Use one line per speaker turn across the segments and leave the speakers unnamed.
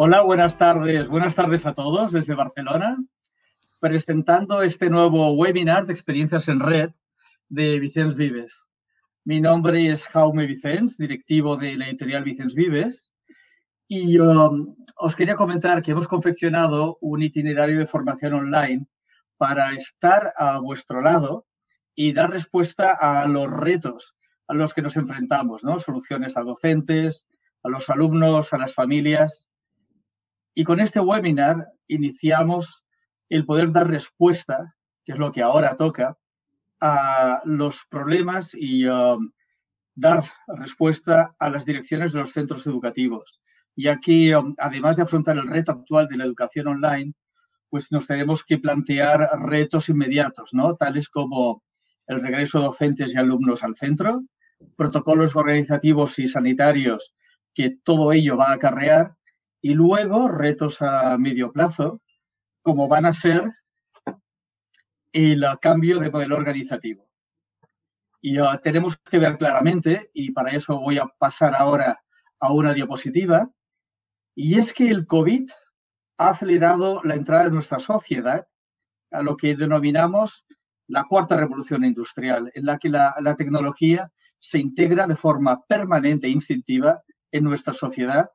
Hola, buenas tardes. Buenas tardes a todos desde Barcelona, presentando este nuevo webinar de experiencias en red de Vicens Vives. Mi nombre es Jaume Vicens, directivo de la editorial Vicens Vives, y um, os quería comentar que hemos confeccionado un itinerario de formación online para estar a vuestro lado y dar respuesta a los retos a los que nos enfrentamos, Soluciones a docentes, a los alumnos, a las familias y con este webinar iniciamos el poder dar respuesta, que es lo que ahora toca, a los problemas y um, dar respuesta a las direcciones de los centros educativos, Y aquí, um, además de afrontar el reto actual de la educación online, pues nos tenemos que plantear retos inmediatos, ¿no? Tales como el regreso de docentes y alumnos al centro, protocolos organizativos y sanitarios que todo ello va a acarrear y luego retos a medio plazo, como van a ser el cambio de modelo organizativo. Y ah, tenemos que ver claramente, y para eso voy a pasar ahora a una diapositiva, y es que el COVID ha acelerado la entrada de nuestra sociedad a lo que denominamos la cuarta revolución industrial, en la que la tecnología se integra de forma permanente e instintiva en nuestra sociedad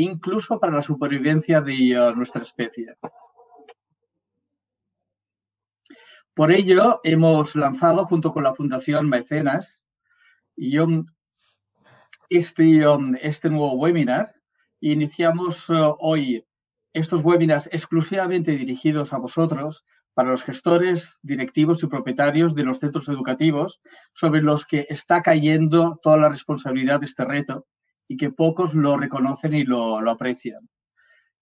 incluso para la supervivencia de eh, nuestra especie. Por ello, hemos lanzado, junto con la Fundación Mecenas, este, um, este nuevo webinar. Iniciamos eh, hoy estos webinars exclusivamente dirigidos a vosotros, para los gestores, directivos y propietarios de los centros educativos, sobre los que está cayendo toda la responsabilidad de este reto y que pocos lo reconocen y lo, aprecian.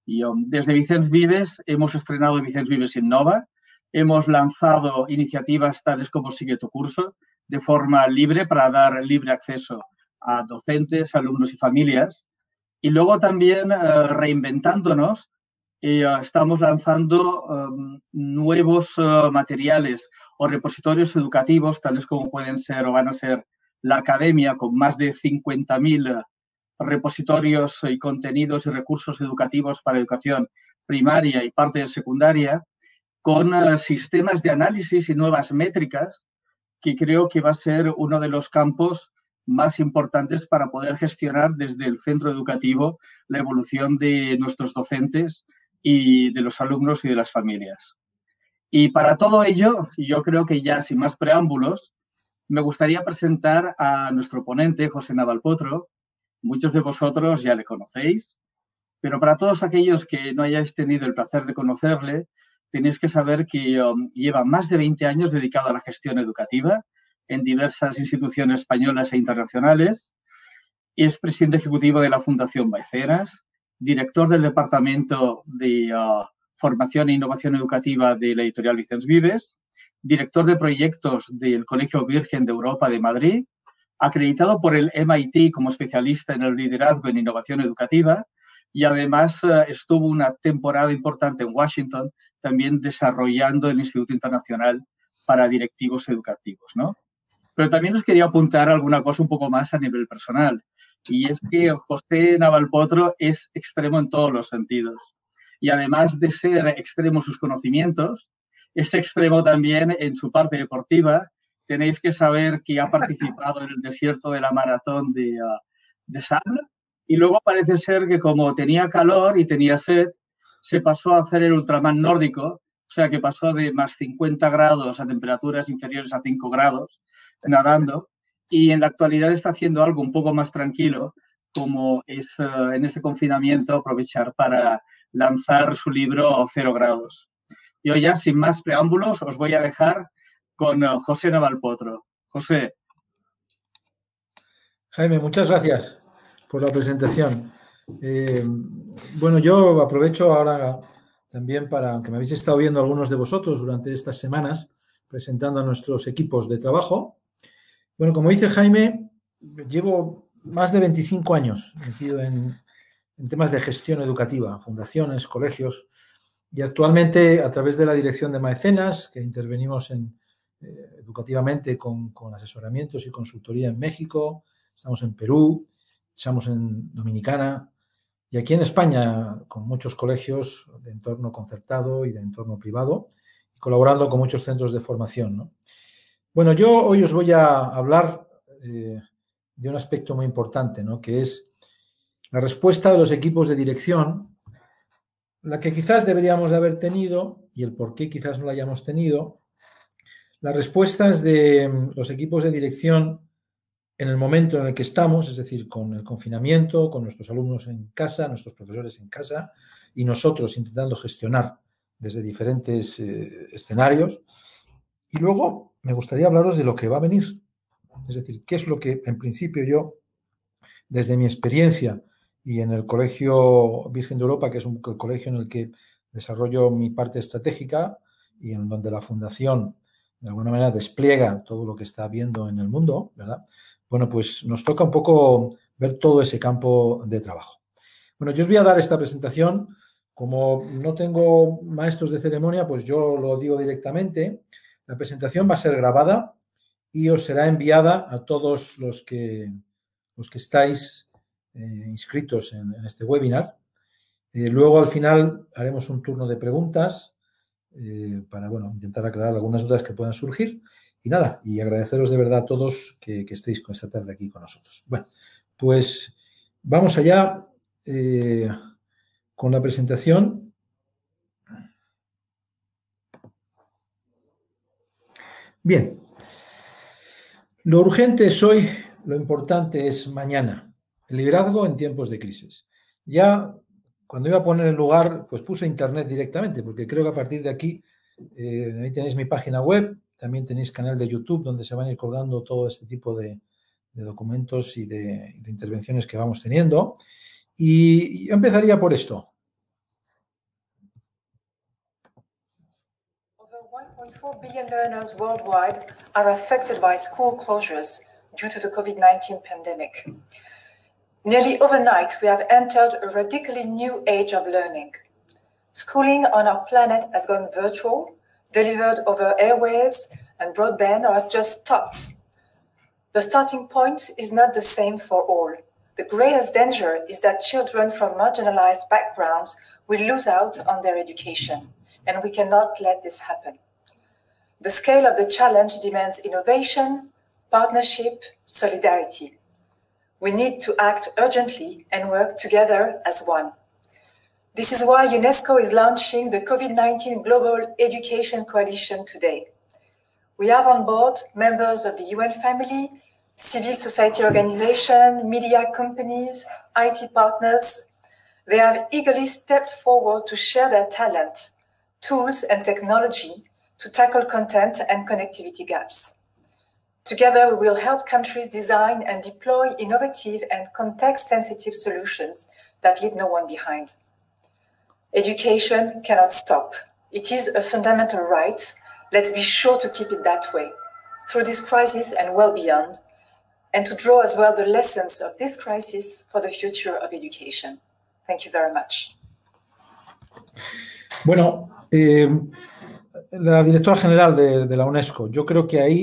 Y, um, desde Vicens Vives hemos estrenado Vicens Vives Innova, hemos lanzado iniciativas tales como Sigue tu curso de forma libre para dar libre acceso a docentes, alumnos y familias. Y luego también eh, reinventándonos, eh, estamos lanzando um, nuevos eh, materiales o repositorios educativos, tales como pueden ser o van a ser la academia con más de 50.000 repositorios y contenidos y recursos educativos para educación primaria y parte de secundaria, con eh, sistemas de análisis y nuevas métricas, que creo que va a ser uno de los campos más importantes para poder gestionar desde el centro educativo la evolución de nuestros docentes y de los alumnos y de las familias. Y para todo ello, yo creo que ya sin más preámbulos, me gustaría presentar a nuestro ponente, José Navalpotro, Muchos de vosotros ya le conocéis, pero para todos aquellos que no hayáis tenido el placer de conocerle, tenéis que saber que um, lleva más de 20 años dedicado a la gestión educativa en diversas instituciones españolas e internacionales. Es presidente ejecutivo de la Fundación Baiceras, director del Departamento de uh, Formación e Innovación Educativa de la editorial Vicens Vives, director de proyectos del Colegio Virgen de Europa de Madrid acreditado por el MIT como especialista en el liderazgo en innovación educativa y además eh, estuvo una temporada importante en Washington también desarrollando el Instituto Internacional para Directivos Educativos, ¿no? Pero también os quería apuntar alguna cosa un poco más a nivel personal, y es que José Navalpotro es extremo en todos los sentidos. Y además de ser extremo sus conocimientos, es extremo también en su parte deportiva tenéis que saber que ha participado en el desierto de la maratón de, sal ah, de Y luego parece ser que como tenía calor y tenía sed, se pasó a hacer el ultraman nórdico, o sea que pasó de más 50 grados a temperaturas inferiores a 5 grados nadando. Y en la actualidad está haciendo algo un poco más tranquilo, como es ah, en este confinamiento aprovechar para lanzar su libro Cero Grados. Yo ya sin más preámbulos os voy a dejar con eh, José Navalpotro. José. Jaime, muchas
gracias por la presentación. Eh, bueno, yo aprovecho ahora también para, aunque me habéis estado viendo algunos de vosotros durante estas semanas presentando a nuestros equipos de trabajo. Bueno, como dice Jaime, llevo más de 25 años metido en temas de gestión educativa, fundaciones, colegios, y actualmente a través de la dirección de Maecenas, que intervenimos en eh, educativamente con, asesoramientos y consultoría en México, estamos en Perú, estamos en Dominicana y aquí en España con muchos colegios de entorno concertado y de entorno privado y colaborando con muchos centros de formación. Bueno, yo hoy os voy a hablar eh, de un aspecto muy importante, ¿no? que es la respuesta de los equipos de dirección, la que quizás deberíamos de haber tenido y el por qué quizás no la hayamos tenido, las respuestas de mm, los equipos de dirección en el momento en el que estamos, es decir, con el confinamiento, con nuestros alumnos en casa, nuestros profesores en casa y nosotros intentando gestionar desde diferentes eh, escenarios. Y luego me gustaría hablaros de lo que va a venir, es decir, qué es lo que en principio yo, desde mi experiencia y en el Colegio Virgen de Europa, que es un el colegio en el que desarrollo mi parte estratégica y en donde la Fundación de alguna manera despliega todo lo que está viendo en el mundo, ¿verdad? Bueno, pues nos toca un poco ver todo ese campo de trabajo. Bueno, yo os voy a dar esta presentación. Como no tengo maestros de ceremonia, pues yo lo digo directamente. La presentación va a ser grabada y os será enviada a todos los que, los que estáis eh, inscritos en, este webinar. Eh, luego, al final, haremos un turno de preguntas eh, para bueno, intentar aclarar algunas dudas que puedan surgir. Y nada, y agradeceros de verdad a todos que, estéis con esta tarde aquí con nosotros. Bueno, pues vamos allá eh, con la presentación. Bien, lo urgente es hoy, lo importante es mañana. El liderazgo en tiempos de crisis. Ya cuando iba a poner el lugar, pues puse internet directamente, porque creo que a partir de aquí, eh, ahí tenéis mi página web, también tenéis canal de YouTube donde se van a ir colgando todo este tipo de, documentos y de, intervenciones que vamos teniendo. Y yo empezaría por esto.
Over COVID-19 Nearly overnight, we have entered a radically new age of learning. Schooling on our planet has gone virtual, delivered over airwaves and broadband, or has just stopped. The starting point is not the same for all. The greatest danger is that children from marginalized backgrounds will lose out on their education, and we cannot let this happen. The scale of the challenge demands innovation, partnership, solidarity. We need to act urgently and work together as one. This is why UNESCO is launching the COVID-19 Global Education Coalition today. We have on board members of the UN family, civil society organizations, media companies, IT partners. They have eagerly stepped forward to share their talent, tools, and technology to tackle content and connectivity gaps. Together, we will help countries design and deploy innovative and context-sensitive solutions that leave no one behind. Education cannot stop. It is a fundamental right. Let's be sure to keep it that way through this crisis and well beyond, and to draw as well the lessons of this crisis for the future of education. Thank you very much.
Bueno, eh, la directora general de, de la UNESCO, yo creo que ahí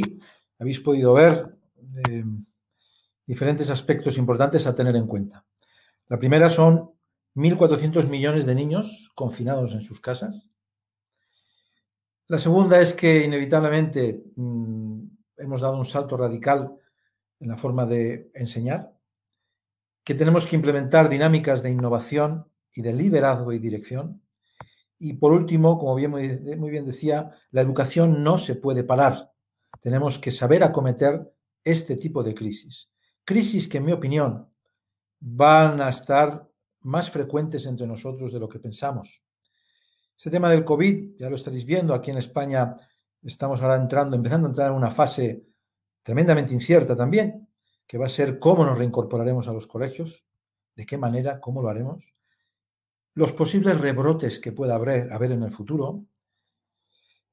habéis podido ver eh, diferentes aspectos importantes a tener en cuenta. La primera son 1.400 millones de niños confinados en sus casas. La segunda es que inevitablemente mm, hemos dado un salto radical en la forma de enseñar, que tenemos que implementar dinámicas de innovación y de liderazgo y dirección. Y por último, como bien, muy, bien decía, la educación no se puede parar tenemos que saber acometer este tipo de crisis. Crisis que, en mi opinión, van a estar más frecuentes entre nosotros de lo que pensamos. Este tema del COVID, ya lo estaréis viendo, aquí en España estamos ahora entrando, empezando a entrar en una fase tremendamente incierta también, que va a ser cómo nos reincorporaremos a los colegios, de qué manera, cómo lo haremos, los posibles rebrotes que pueda haber, haber en el futuro,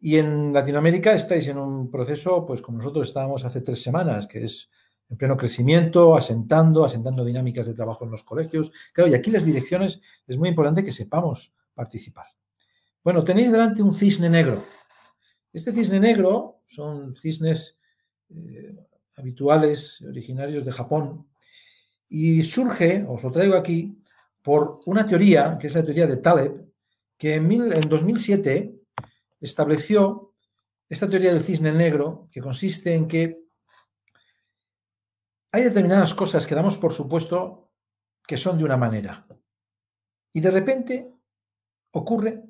y en Latinoamérica estáis en un proceso, pues como nosotros estábamos hace tres semanas, que es en pleno crecimiento, asentando, asentando dinámicas de trabajo en los colegios. Claro, y aquí las direcciones es muy importante que sepamos participar. Bueno, tenéis delante un cisne negro. Este cisne negro son cisnes eh, habituales, originarios de Japón, y surge, os lo traigo aquí, por una teoría, que es la teoría de Taleb, que en, en 2007 estableció esta teoría del cisne negro, que consiste en que hay determinadas cosas que damos por supuesto que son de una manera. Y de repente ocurre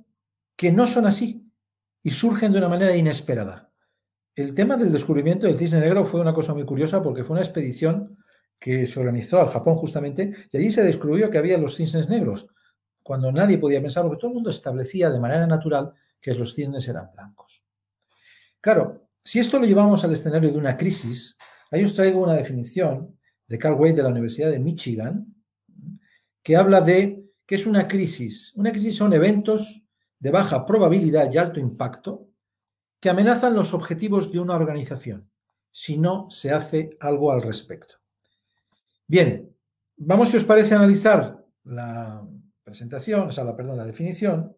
que no son así y surgen de una manera inesperada. El tema del descubrimiento del cisne negro fue una cosa muy curiosa porque fue una expedición que se organizó al Japón justamente y allí se descubrió que había los cisnes negros, cuando nadie podía pensar, que todo el mundo establecía de manera natural que los cisnes eran blancos. Claro, si esto lo llevamos al escenario de una crisis, ahí os traigo una definición de Carl Wade de la Universidad de Michigan, que habla de qué es una crisis. Una crisis son eventos de baja probabilidad y alto impacto que amenazan los objetivos de una organización si no se hace algo al respecto. Bien, vamos, si os parece, analizar la presentación, o sea, perdón, la definición,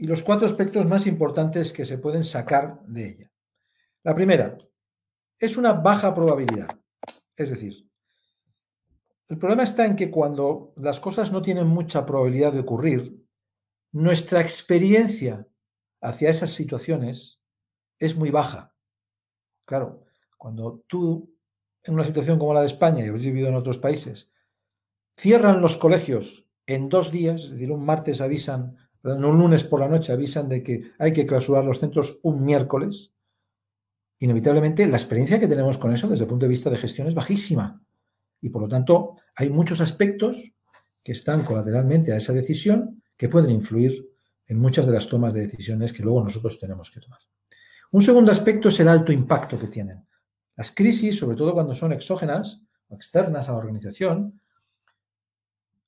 y los cuatro aspectos más importantes que se pueden sacar de ella. La primera, es una baja probabilidad. Es decir, el problema está en que cuando las cosas no tienen mucha probabilidad de ocurrir, nuestra experiencia hacia esas situaciones es muy baja. Claro, cuando tú, en una situación como la de España y habéis vivido en otros países, cierran los colegios en dos días, es decir, un martes avisan un lunes por la noche avisan de que hay que clausurar los centros un miércoles, inevitablemente la experiencia que tenemos con eso desde el punto de vista de gestión es bajísima. Y por lo tanto, hay muchos aspectos que están colateralmente a esa decisión que pueden influir en muchas de las tomas de decisiones que luego nosotros tenemos que tomar. Un segundo aspecto es el alto impacto que tienen. Las crisis, sobre todo cuando son exógenas o externas a la organización,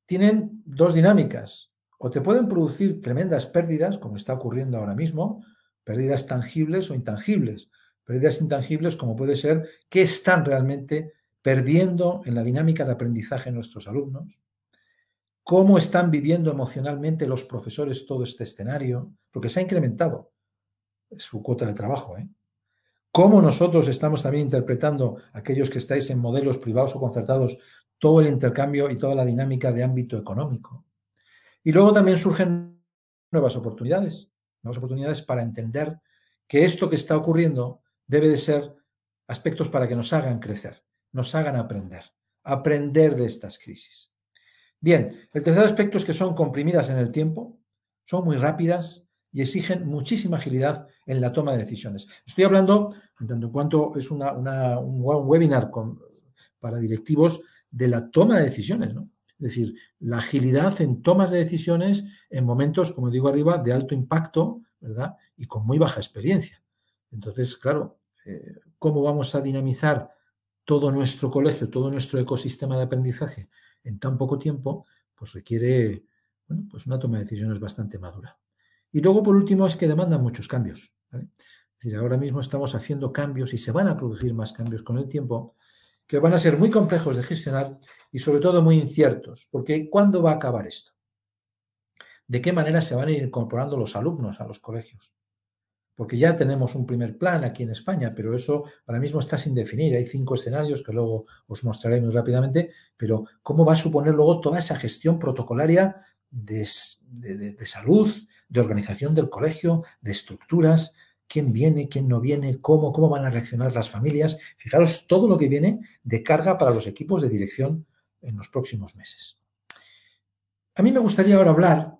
tienen dos dinámicas o te pueden producir tremendas pérdidas, como está ocurriendo ahora mismo, pérdidas tangibles o intangibles. Pérdidas intangibles como puede ser qué están realmente perdiendo en la dinámica de aprendizaje nuestros alumnos, cómo están viviendo emocionalmente los profesores todo este escenario, porque se ha incrementado su cuota de trabajo. ¿eh? Cómo nosotros estamos también interpretando, aquellos que estáis en modelos privados o concertados, todo el intercambio y toda la dinámica de ámbito económico. Y luego también surgen nuevas oportunidades, nuevas oportunidades para entender que esto que está ocurriendo debe de ser aspectos para que nos hagan crecer, nos hagan aprender, aprender de estas crisis. Bien, el tercer aspecto es que son comprimidas en el tiempo, son muy rápidas y exigen muchísima agilidad en la toma de decisiones. Estoy hablando, en tanto en cuanto es una, un webinar para directivos, de la toma de decisiones, ¿no? Es decir, la agilidad en tomas de decisiones en momentos, como digo arriba, de alto impacto, ¿verdad? Y con muy baja experiencia. Entonces, claro, eh, ¿cómo vamos a dinamizar todo nuestro colegio, todo nuestro ecosistema de aprendizaje en tan poco tiempo? Pues requiere bueno, pues una toma de decisiones bastante madura. Y luego, por último, es que demandan muchos cambios. Es decir, ahora mismo estamos haciendo cambios y se van a producir más cambios con el tiempo que van a ser muy complejos de gestionar y sobre todo muy inciertos, porque ¿cuándo va a acabar esto? ¿De qué manera se van a ir incorporando los alumnos a los colegios? Porque ya tenemos un primer plan aquí en España, pero eso ahora mismo está sin definir. Hay cinco escenarios que luego os mostraré muy rápidamente, pero ¿cómo va a suponer luego toda esa gestión protocolaria de, de, salud, de organización del colegio, de estructuras, quién viene, quién no viene, cómo, cómo van a reaccionar las familias. Fijaros todo lo que viene de carga para los equipos de dirección en los próximos meses. A mí me gustaría ahora hablar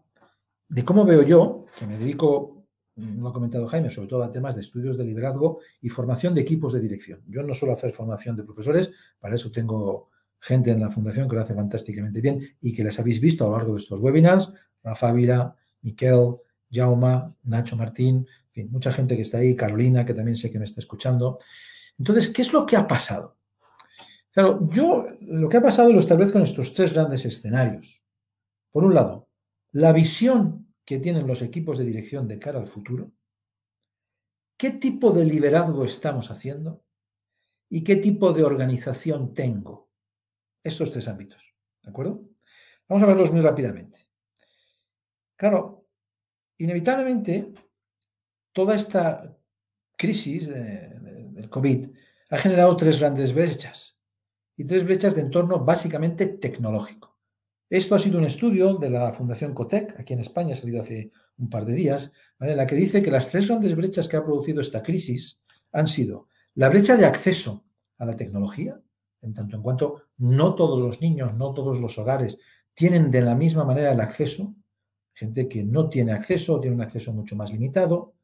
de cómo veo yo, que me dedico, mm, lo ha comentado Jaime, sobre todo a temas de estudios de liderazgo y formación de equipos de dirección. Yo no suelo hacer formación de profesores, para eso tengo gente en la fundación que lo hace fantásticamente bien y que las habéis visto a lo largo de estos webinars, Rafa Vila, Miquel, Jauma, Nacho Martín, fin, mucha gente que está ahí, Carolina, que también sé que me está escuchando. Entonces, ¿qué es lo que ha pasado? Claro, yo lo que ha pasado lo establezco en estos tres grandes escenarios. Por un lado, la visión que tienen los equipos de dirección de cara al futuro, qué tipo de liderazgo estamos haciendo y qué tipo de organización tengo. Estos tres ámbitos, ¿de acuerdo? Vamos a verlos muy rápidamente. Claro, inevitablemente toda esta crisis del COVID ha generado tres grandes brechas y tres brechas de entorno básicamente tecnológico. Esto ha sido un estudio de la Fundación Cotec, aquí en España, ha salido hace un par de días, en la que dice que las tres grandes brechas que ha producido esta crisis han sido la brecha de acceso a la tecnología, en tanto en cuanto no todos los niños, no todos los hogares tienen de la misma manera el acceso, gente que no tiene acceso, tiene un acceso mucho más limitado,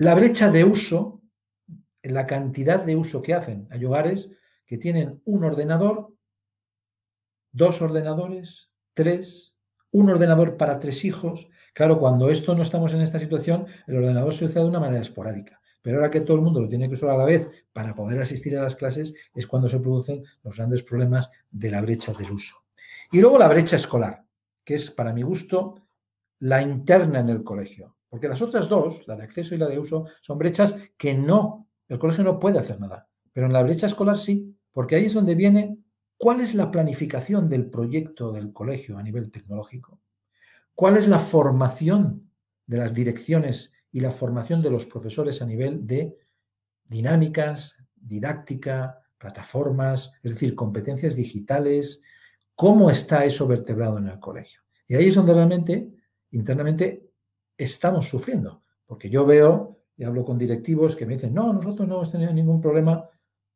la brecha de uso, la cantidad de uso que hacen. Hay hogares que tienen un ordenador, dos ordenadores, tres, un ordenador para tres hijos. Claro, cuando esto no estamos en esta situación, el ordenador se usa de una manera esporádica. Pero ahora que todo el mundo lo tiene que usar a la vez para poder asistir a las clases, es cuando se producen los grandes problemas de la brecha del uso. Y luego la brecha escolar, que es, para mi gusto, la interna en el colegio. Porque las otras dos, la de acceso y la de uso, son brechas que no, el colegio no puede hacer nada. Pero en la brecha escolar sí, porque ahí es donde viene cuál es la planificación del proyecto del colegio a nivel tecnológico, cuál es la formación de las direcciones y la formación de los profesores a nivel de dinámicas, didáctica, plataformas, es decir, competencias digitales, cómo está eso vertebrado en el colegio. Y ahí es donde realmente, internamente, estamos sufriendo. Porque yo veo y hablo con directivos que me dicen, no, nosotros no hemos tenido ningún problema.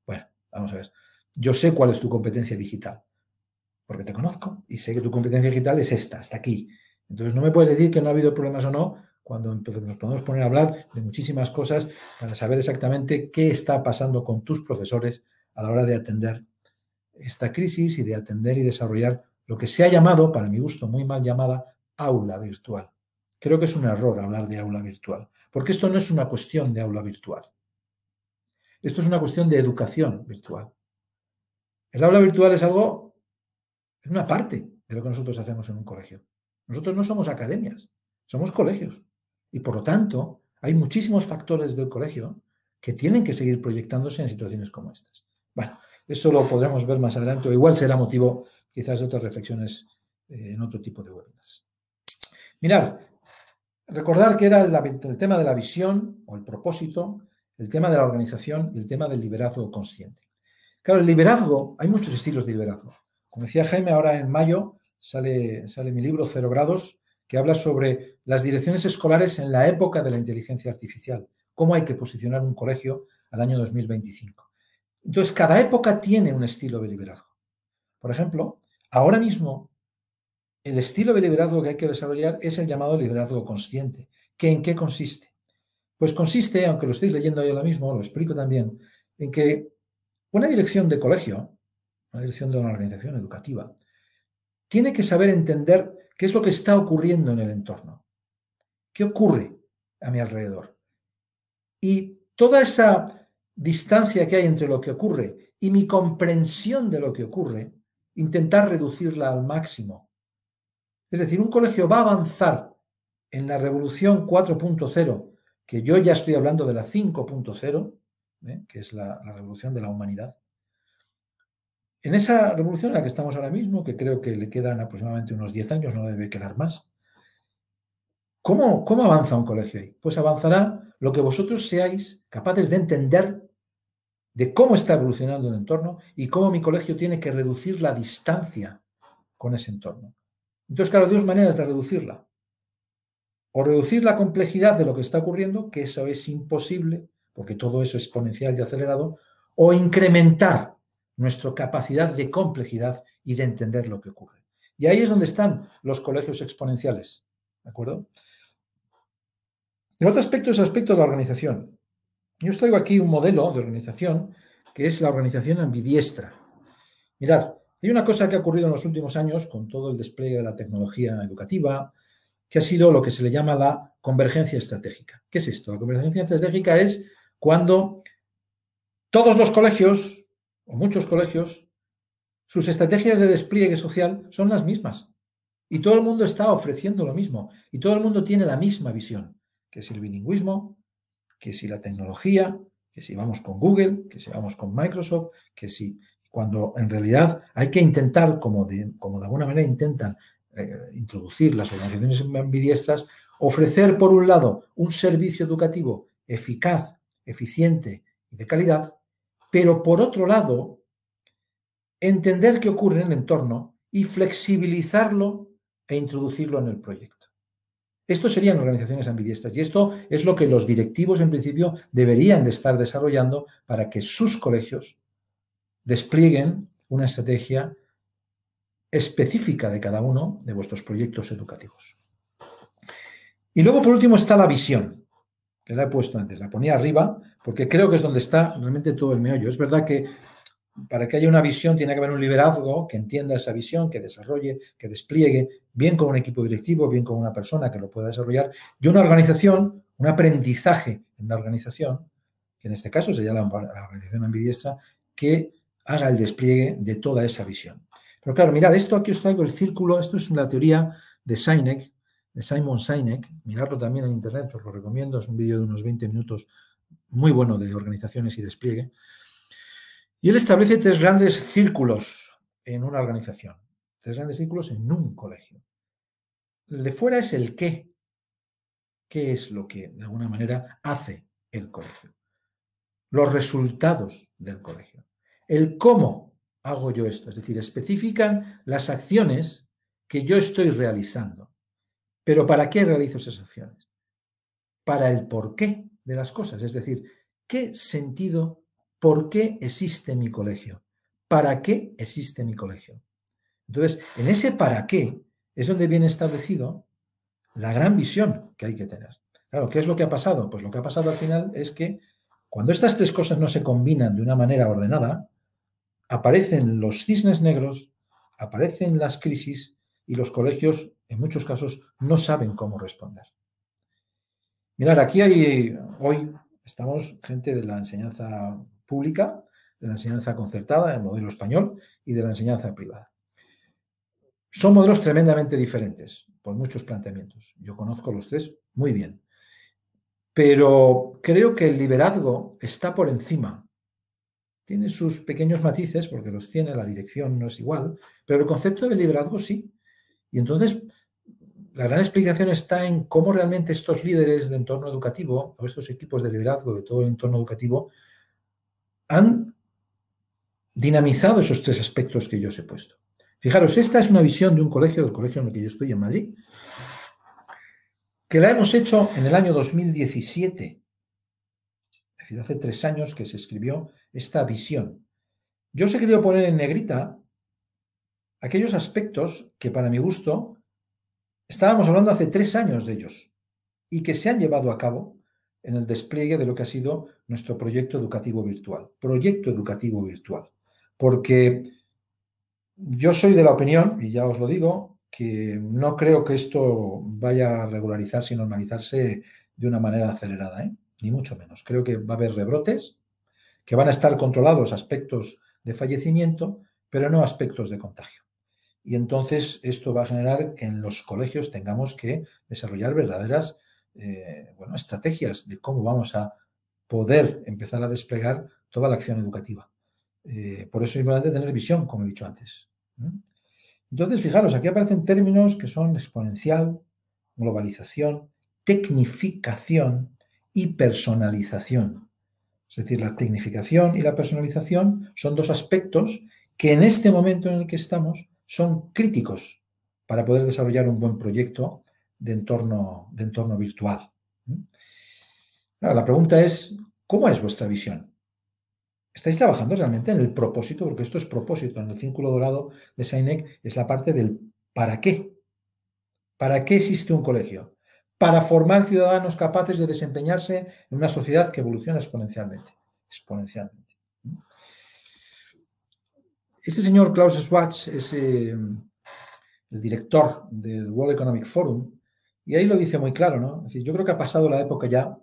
Bueno, vamos a ver. Yo sé cuál es tu competencia digital, porque te conozco y sé que tu competencia digital es esta, hasta aquí. Entonces no me puedes decir que no ha habido problemas o no cuando entonces nos podemos poner a hablar de muchísimas cosas para saber exactamente qué está pasando con tus profesores a la hora de atender esta crisis y de atender y desarrollar lo que se ha llamado, para mi gusto muy mal llamada, aula virtual. Creo que es un error hablar de aula virtual, porque esto no es una cuestión de aula virtual. Esto es una cuestión de educación virtual. El aula virtual es algo, es una parte de lo que nosotros hacemos en un colegio. Nosotros no somos academias, somos colegios. Y por lo tanto, hay muchísimos factores del colegio que tienen que seguir proyectándose en situaciones como estas. Bueno, eso lo podremos ver más adelante, o igual será motivo quizás de otras reflexiones eh, en otro tipo de webinars. Mirad, Recordar que era el tema de la visión o el propósito, el tema de la organización y el tema del liderazgo consciente. Claro, el liderazgo, hay muchos estilos de liderazgo. Como decía Jaime, ahora en mayo sale, sale mi libro Cero Grados, que habla sobre las direcciones escolares en la época de la inteligencia artificial, cómo hay que posicionar un colegio al año 2025. Entonces, cada época tiene un estilo de liderazgo. Por ejemplo, ahora mismo el estilo de liderazgo que hay que desarrollar es el llamado liderazgo consciente. ¿Qué ¿En qué consiste? Pues consiste, aunque lo estéis leyendo yo ahora mismo, lo explico también, en que una dirección de colegio, una dirección de una organización educativa, tiene que saber entender qué es lo que está ocurriendo en el entorno, qué ocurre a mi alrededor. Y toda esa distancia que hay entre lo que ocurre y mi comprensión de lo que ocurre, intentar reducirla al máximo es decir, un colegio va a avanzar en la revolución 4.0, que yo ya estoy hablando de la 5.0, ¿eh? que es la, revolución de la humanidad. En esa revolución en la que estamos ahora mismo, que creo que le quedan aproximadamente unos 10 años, no debe quedar más, ¿Cómo, ¿Cómo, avanza un colegio ahí? Pues avanzará lo que vosotros seáis capaces de entender de cómo está evolucionando el entorno y cómo mi colegio tiene que reducir la distancia con ese entorno. Entonces, claro, hay dos maneras de reducirla. O reducir la complejidad de lo que está ocurriendo, que eso es imposible, porque todo eso es exponencial y acelerado, o incrementar nuestra capacidad de complejidad y de entender lo que ocurre. Y ahí es donde están los colegios exponenciales. ¿De acuerdo? El otro aspecto es el aspecto de la organización. Yo os traigo aquí un modelo de organización que es la organización ambidiestra. Mirad, hay una cosa que ha ocurrido en los últimos años con todo el despliegue de la tecnología educativa, que ha sido lo que se le llama la convergencia estratégica. ¿Qué es esto? La convergencia estratégica es cuando todos los colegios, o muchos colegios, sus estrategias de despliegue social son las mismas. Y todo el mundo está ofreciendo lo mismo. Y todo el mundo tiene la misma visión. Que si el bilingüismo, que si la tecnología, que si vamos con Google, que si vamos con Microsoft, que si cuando en realidad hay que intentar, como de, como alguna manera intentan eh, introducir las organizaciones ambidiestras, ofrecer, por un lado, un servicio educativo eficaz, eficiente y de calidad, pero por otro lado, entender qué ocurre en el entorno y flexibilizarlo e introducirlo en el proyecto. Esto serían organizaciones ambidiestras y esto es lo que los directivos en principio deberían de estar desarrollando para que sus colegios desplieguen una estrategia específica de cada uno de vuestros proyectos educativos. Y luego, por último, está la visión, que la he puesto antes, la ponía arriba, porque creo que es donde está realmente todo el meollo. Es verdad que para que haya una visión tiene que haber un liderazgo que entienda esa visión, que desarrolle, que despliegue, bien con un equipo directivo, bien con una persona que lo pueda desarrollar, y una organización, un aprendizaje en la organización, que en este caso sería la, la organización ambidiestra, que haga el despliegue de toda esa visión. Pero claro, mirad, esto aquí os traigo el círculo, esto es una teoría de Sinek, de Simon Sinek, miradlo también en internet, os lo recomiendo, es un vídeo de unos 20 minutos muy bueno de organizaciones y despliegue. Y él establece tres grandes círculos en una organización, tres grandes círculos en un colegio. El de fuera es el qué, qué es lo que de alguna manera hace el colegio, los resultados del colegio el cómo hago yo esto, es decir, especifican las acciones que yo estoy realizando. Pero ¿para qué realizo esas acciones? Para el porqué de las cosas, es decir, ¿qué sentido, por qué existe mi colegio? ¿Para qué existe mi colegio? Entonces, en ese para qué es donde viene establecido la gran visión que hay que tener. Claro, ¿qué es lo que ha pasado? Pues lo que ha pasado al final es que cuando estas tres cosas no se combinan de una manera ordenada, aparecen los cisnes negros, aparecen las crisis y los colegios, en muchos casos, no saben cómo responder. Mirar, aquí hay, hoy estamos gente de la enseñanza pública, de la enseñanza concertada, del modelo español y de la enseñanza privada. Son modelos tremendamente diferentes por muchos planteamientos. Yo conozco los tres muy bien. Pero creo que el liderazgo está por encima tiene sus pequeños matices, porque los tiene, la dirección no es igual, pero el concepto de liderazgo sí. Y entonces, la gran explicación está en cómo realmente estos líderes de entorno educativo, o estos equipos de liderazgo de todo el entorno educativo, han dinamizado esos tres aspectos que yo os he puesto. Fijaros, esta es una visión de un colegio, del colegio en el que yo estoy en Madrid, que la hemos hecho en el año 2017 decir, hace tres años que se escribió esta visión. Yo os he querido poner en negrita aquellos aspectos que para mi gusto estábamos hablando hace tres años de ellos y que se han llevado a cabo en el despliegue de lo que ha sido nuestro proyecto educativo virtual. Proyecto educativo virtual. Porque yo soy de la opinión, y ya os lo digo, que no creo que esto vaya a regularizarse y normalizarse de una manera acelerada. ¿eh? ni mucho menos. Creo que va a haber rebrotes, que van a estar controlados aspectos de fallecimiento, pero no aspectos de contagio. Y entonces esto va a generar que en los colegios tengamos que desarrollar verdaderas eh, bueno, estrategias de cómo vamos a poder empezar a desplegar toda la acción educativa. Eh, por eso es importante tener visión, como he dicho antes. Entonces, fijaros, aquí aparecen términos que son exponencial, globalización, tecnificación, y personalización. Es decir, la tecnificación y la personalización son dos aspectos que en este momento en el que estamos son críticos para poder desarrollar un buen proyecto de entorno, de entorno virtual. la pregunta es, ¿cómo es vuestra visión? ¿Estáis trabajando realmente en el propósito? Porque esto es propósito. En el círculo dorado de Sainek es la parte del para qué. ¿Para qué existe un colegio? para formar ciudadanos capaces de desempeñarse en una sociedad que evoluciona exponencialmente. exponencialmente. Este señor Klaus Schwab es eh, el director del World Economic Forum y ahí lo dice muy claro, ¿no? yo creo que ha pasado la época ya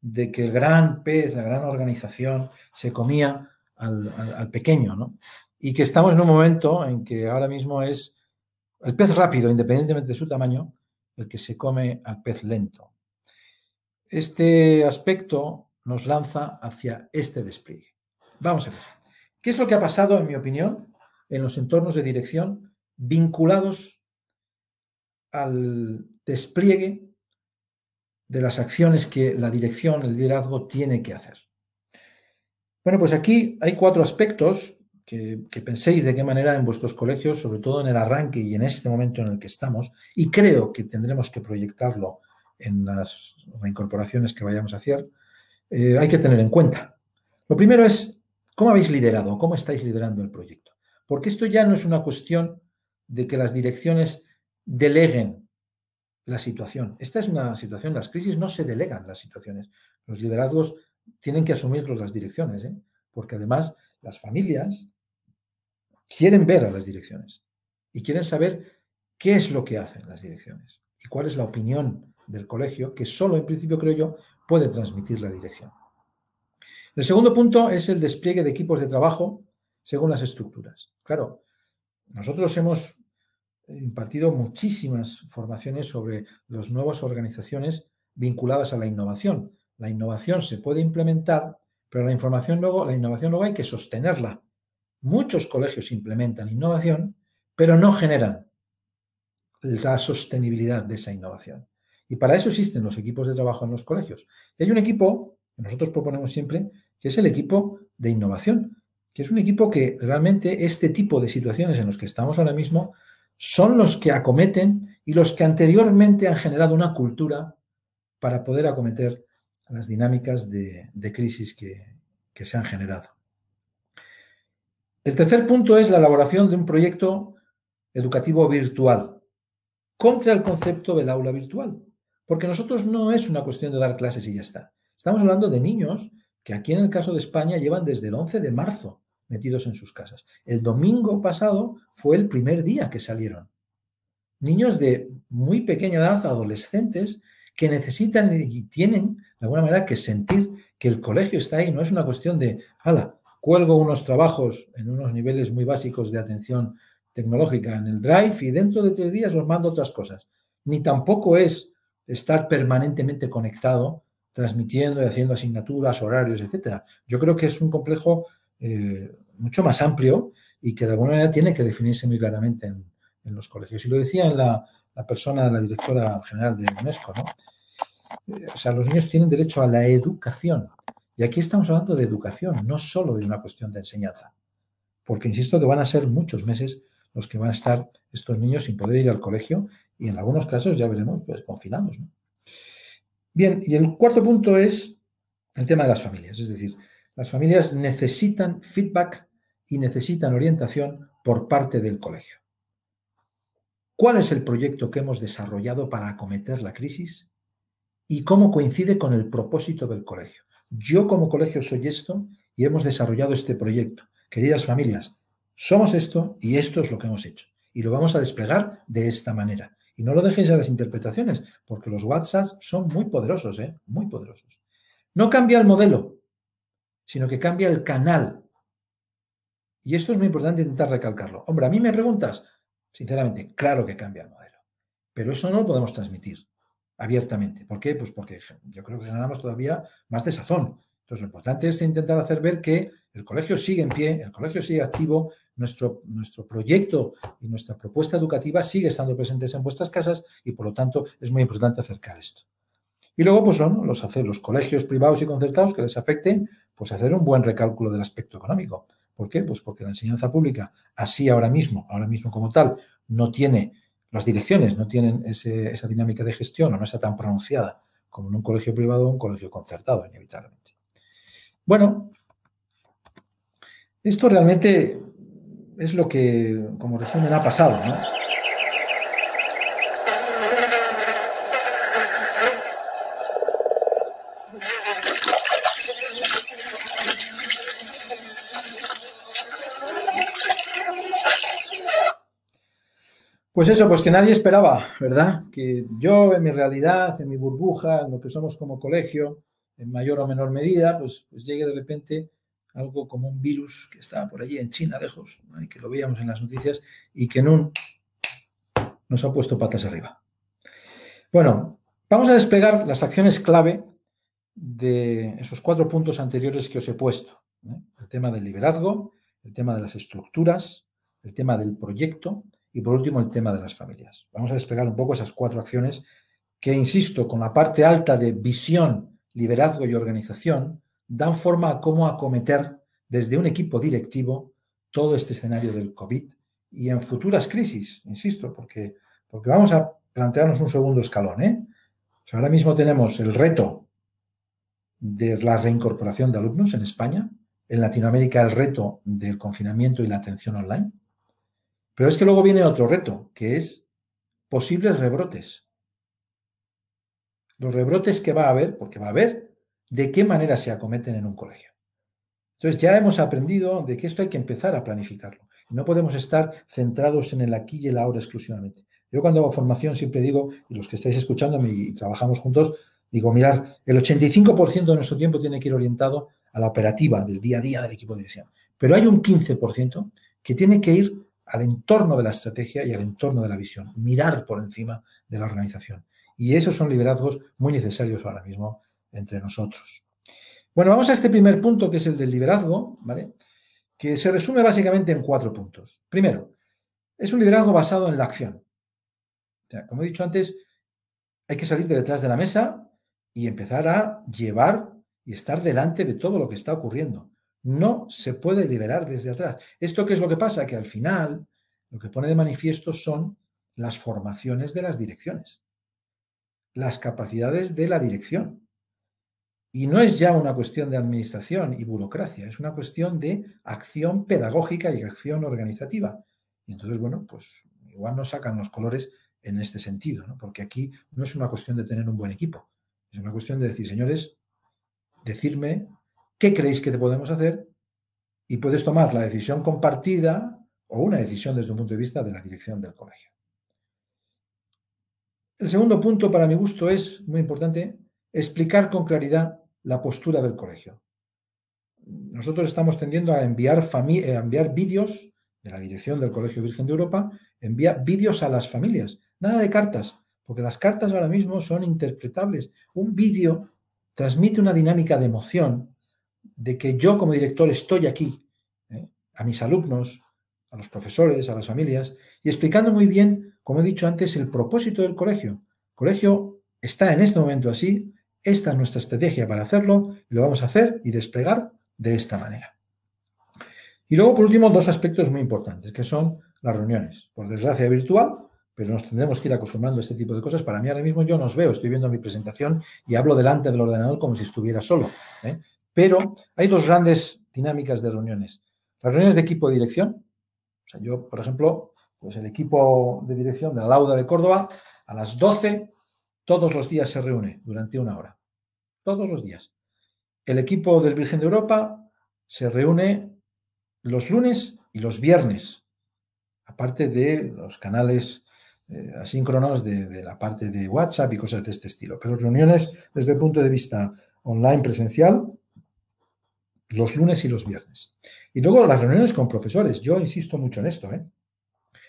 de que el gran pez, la gran organización, se comía al, pequeño, Y que estamos en un momento en que ahora mismo es el pez rápido, independientemente de su tamaño, el que se come al pez lento. Este aspecto nos lanza hacia este despliegue. Vamos a ver. ¿Qué es lo que ha pasado, en mi opinión, en los entornos de dirección vinculados al despliegue de las acciones que la dirección, el liderazgo, tiene que hacer? Bueno, pues aquí hay cuatro aspectos que, penséis de qué manera en vuestros colegios, sobre todo en el arranque y en este momento en el que estamos, y creo que tendremos que proyectarlo en las reincorporaciones que vayamos a hacer, eh, hay que tener en cuenta. Lo primero es, ¿cómo habéis liderado? ¿Cómo estáis liderando el proyecto? Porque esto ya no es una cuestión de que las direcciones deleguen la situación. Esta es una situación, las crisis no se delegan las situaciones. Los liderazgos tienen que asumir las direcciones, ¿eh? porque además las familias, quieren ver a las direcciones y quieren saber qué es lo que hacen las direcciones y cuál es la opinión del colegio que solo en principio creo yo puede transmitir la dirección. El segundo punto es el despliegue de equipos de trabajo según las estructuras. Claro, nosotros hemos impartido muchísimas formaciones sobre las nuevas organizaciones vinculadas a la innovación. La innovación se puede implementar, pero la información luego, la innovación luego hay que sostenerla. Muchos colegios implementan innovación, pero no generan la sostenibilidad de esa innovación. Y para eso existen los equipos de trabajo en los colegios. Y hay un equipo que nosotros proponemos siempre, que es el equipo de innovación, que es un equipo que realmente este tipo de situaciones en las que estamos ahora mismo son los que acometen y los que anteriormente han generado una cultura para poder acometer las dinámicas de, crisis que se han generado. El tercer punto es la elaboración de un proyecto educativo virtual contra el concepto del aula virtual, porque nosotros no es una cuestión de dar clases y ya está. Estamos hablando de niños que aquí en el caso de España llevan desde el 11 de marzo metidos en sus casas. El domingo pasado fue el primer día que salieron. Niños de muy pequeña edad, adolescentes, que necesitan y tienen, de alguna manera, que sentir que el colegio está ahí. No es una cuestión de, ala, Cuelgo unos trabajos en unos niveles muy básicos de atención tecnológica en el Drive y dentro de tres días os mando otras cosas. Ni tampoco es estar permanentemente conectado, transmitiendo y haciendo asignaturas, horarios, etcétera. Yo creo que es un complejo eh, mucho más amplio y que de alguna manera tiene que definirse muy claramente en, los colegios. Y lo decía la, la, persona, la directora general de UNESCO, ¿no? Eh, o sea, los niños tienen derecho a la educación, y aquí estamos hablando de educación, no solo de una cuestión de enseñanza, porque insisto que van a ser muchos meses los que van a estar estos niños sin poder ir al colegio y en algunos casos ya veremos, pues confinados. Bien, y el cuarto punto es el tema de las familias, es decir, las familias necesitan feedback y necesitan orientación por parte del colegio. ¿Cuál es el proyecto que hemos desarrollado para acometer la crisis? ¿Y cómo coincide con el propósito del colegio? Yo como colegio soy esto y hemos desarrollado este proyecto. Queridas familias, somos esto y esto es lo que hemos hecho. Y lo vamos a desplegar de esta manera. Y no lo dejéis a las interpretaciones, porque los WhatsApp son muy poderosos, ¿eh? muy poderosos. No cambia el modelo, sino que cambia el canal. Y esto es muy importante intentar recalcarlo. Hombre, a mí me preguntas, sinceramente, claro que cambia el modelo, pero eso no lo podemos transmitir abiertamente. ¿Por qué? Pues porque yo creo que ganamos todavía más desazón. Entonces, lo importante es intentar hacer ver que el colegio sigue en pie, el colegio sigue activo, nuestro, nuestro proyecto y nuestra propuesta educativa sigue estando presentes en vuestras casas y, por lo tanto, es muy importante acercar esto. Y luego, pues son los, los colegios privados y concertados que les afecten, pues hacer un buen recálculo del aspecto económico. ¿Por qué? Pues porque la enseñanza pública, así ahora mismo, ahora mismo como tal, no tiene las direcciones no tienen esa dinámica de gestión o no está tan pronunciada como en un colegio privado o un colegio concertado, inevitablemente. Bueno, esto realmente es lo que, como resumen, ha pasado. ¿no? Pues eso, pues que nadie esperaba, ¿verdad? Que yo en mi realidad, en mi burbuja, en lo que somos como colegio, en mayor o menor medida, pues, pues llegue de repente algo como un virus que estaba por allí en China, lejos, y que lo veíamos en las noticias, y que en un nos ha puesto patas arriba. Bueno, vamos a despegar las acciones clave de esos cuatro puntos anteriores que os he puesto. ¿eh? El tema del liderazgo, el tema de las estructuras, el tema del proyecto, y por último, el tema de las familias. Vamos a desplegar un poco esas cuatro acciones que, insisto, con la parte alta de visión, liderazgo y organización, dan forma a cómo acometer desde un equipo directivo todo este escenario del COVID y en futuras crisis, insisto, porque, porque vamos a plantearnos un segundo escalón. ¿eh? ahora mismo tenemos el reto de la reincorporación de alumnos en España, en Latinoamérica el reto del confinamiento y la atención online, pero es que luego viene otro reto, que es posibles rebrotes. Los rebrotes que va a haber, porque va a haber, de qué manera se acometen en un colegio. Entonces ya hemos aprendido de que esto hay que empezar a planificarlo. No podemos estar centrados en el aquí y el ahora exclusivamente. Yo cuando hago formación siempre digo, y los que estáis escuchándome y trabajamos juntos, digo, mirar, el 85% de nuestro tiempo tiene que ir orientado a la operativa del día a día del equipo de dirección. Pero hay un 15% que tiene que ir al entorno de la estrategia y al entorno de la visión, mirar por encima de la organización. Y esos son liderazgos muy necesarios ahora mismo entre nosotros. Bueno, vamos a este primer punto que es el del liderazgo, ¿vale? Que se resume básicamente en cuatro puntos. Primero, es un liderazgo basado en la acción. como he dicho antes, hay que salir de detrás de la mesa y empezar a llevar y estar delante de todo lo que está ocurriendo no se puede liberar desde atrás. ¿Esto qué es lo que pasa? Que al final lo que pone de manifiesto son las formaciones de las direcciones, las capacidades de la dirección. Y no es ya una cuestión de administración y burocracia, es una cuestión de acción pedagógica y acción organizativa. Y entonces, bueno, pues igual no sacan los colores en este sentido, porque aquí no es una cuestión de tener un buen equipo, es una cuestión de decir, señores, decirme ¿Qué creéis que te podemos hacer? Y puedes tomar la decisión compartida o una decisión desde un punto de vista de la dirección del colegio. El segundo punto, para mi gusto, es muy importante explicar con claridad la postura del colegio. Nosotros estamos tendiendo a enviar, eh, a enviar vídeos de la dirección del Colegio Virgen de Europa, envía vídeos a las familias, nada de cartas, porque las cartas ahora mismo son interpretables. Un vídeo transmite una dinámica de emoción de que yo como director estoy aquí, ¿eh? a mis alumnos, a los profesores, a las familias, y explicando muy bien, como he dicho antes, el propósito del colegio. El colegio está en este momento así, esta es nuestra estrategia para hacerlo, y lo vamos a hacer y desplegar de esta manera. Y luego, por último, dos aspectos muy importantes, que son las reuniones. Por desgracia virtual, pero nos tendremos que ir acostumbrando a este tipo de cosas. Para mí ahora mismo yo nos veo, estoy viendo mi presentación y hablo delante del ordenador como si estuviera solo. ¿eh? Pero hay dos grandes dinámicas de reuniones. Las reuniones de equipo de dirección. yo, por ejemplo, pues el equipo de dirección de la Lauda de Córdoba a las 12 todos los días se reúne durante una hora. Todos los días. El equipo del Virgen de Europa se reúne los lunes y los viernes, aparte de los canales eh, asíncronos de, de, la parte de WhatsApp y cosas de este estilo. Pero reuniones desde el punto de vista online presencial los lunes y los viernes. Y luego las reuniones con profesores. Yo insisto mucho en esto. ¿eh?